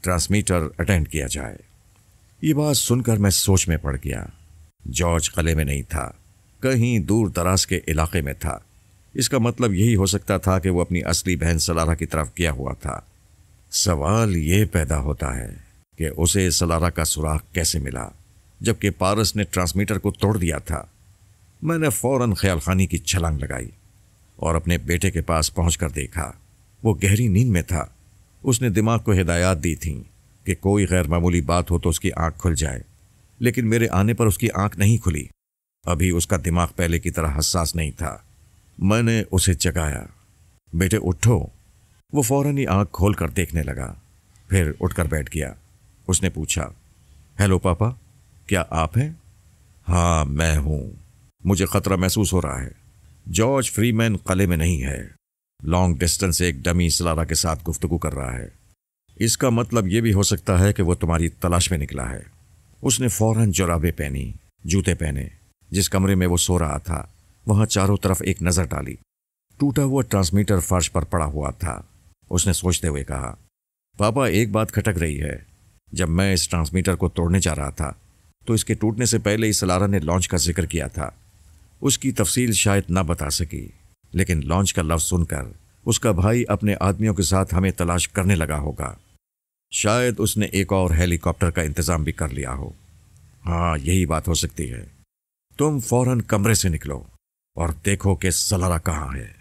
ट्रांसमीटर अटेंड किया जाए ये बात सुनकर मैं सोच में पड़ गया जॉर्ज कले में नहीं था कहीं दूर दराज के इलाके में था इसका मतलब यही हो सकता था कि वो अपनी असली बहन सलारा की तरफ गया हुआ था सवाल ये पैदा होता है कि उसे सलारा का सुराख कैसे मिला जबकि पारस ने ट्रांसमीटर को तोड़ दिया था मैंने फ़ौरन ख्याल की छलांग लगाई और अपने बेटे के पास पहुंचकर देखा वो गहरी नींद में था उसने दिमाग को हिदायत दी थी कि कोई गैर मामूली बात हो तो उसकी आंख खुल जाए लेकिन मेरे आने पर उसकी आंख नहीं खुली अभी उसका दिमाग पहले की तरह हसास नहीं था मैंने उसे जगाया बेटे उठो वो फौरन ही आंख खोल कर देखने लगा फिर उठकर बैठ गया उसने पूछा हेलो पापा क्या आप हैं हाँ मैं हूं मुझे ख़तरा महसूस हो रहा है जॉर्ज फ्रीमैन कले में नहीं है लॉन्ग डिस्टेंस एक डमी सलारा के साथ गुफ्तगु कर रहा है इसका मतलब यह भी हो सकता है कि वह तुम्हारी तलाश में निकला है उसने फौरन जुराबे पहनी जूते पहने जिस कमरे में वो सो रहा था वहां चारों तरफ एक नज़र डाली टूटा हुआ ट्रांसमीटर फर्श पर पड़ा हुआ था उसने सोचते हुए कहा पापा एक बात खटक रही है जब मैं इस ट्रांसमीटर को तोड़ने जा रहा था तो इसके टूटने से पहले इस सलारा ने लॉन्च का जिक्र किया था उसकी तफसील शायद ना बता सकी लेकिन लॉन्च का लफ्ज़ सुनकर उसका भाई अपने आदमियों के साथ हमें तलाश करने लगा होगा शायद उसने एक और हेलीकॉप्टर का इंतज़ाम भी कर लिया हो हाँ यही बात हो सकती है तुम फौरन कमरे से निकलो और देखो कि सलारा कहाँ है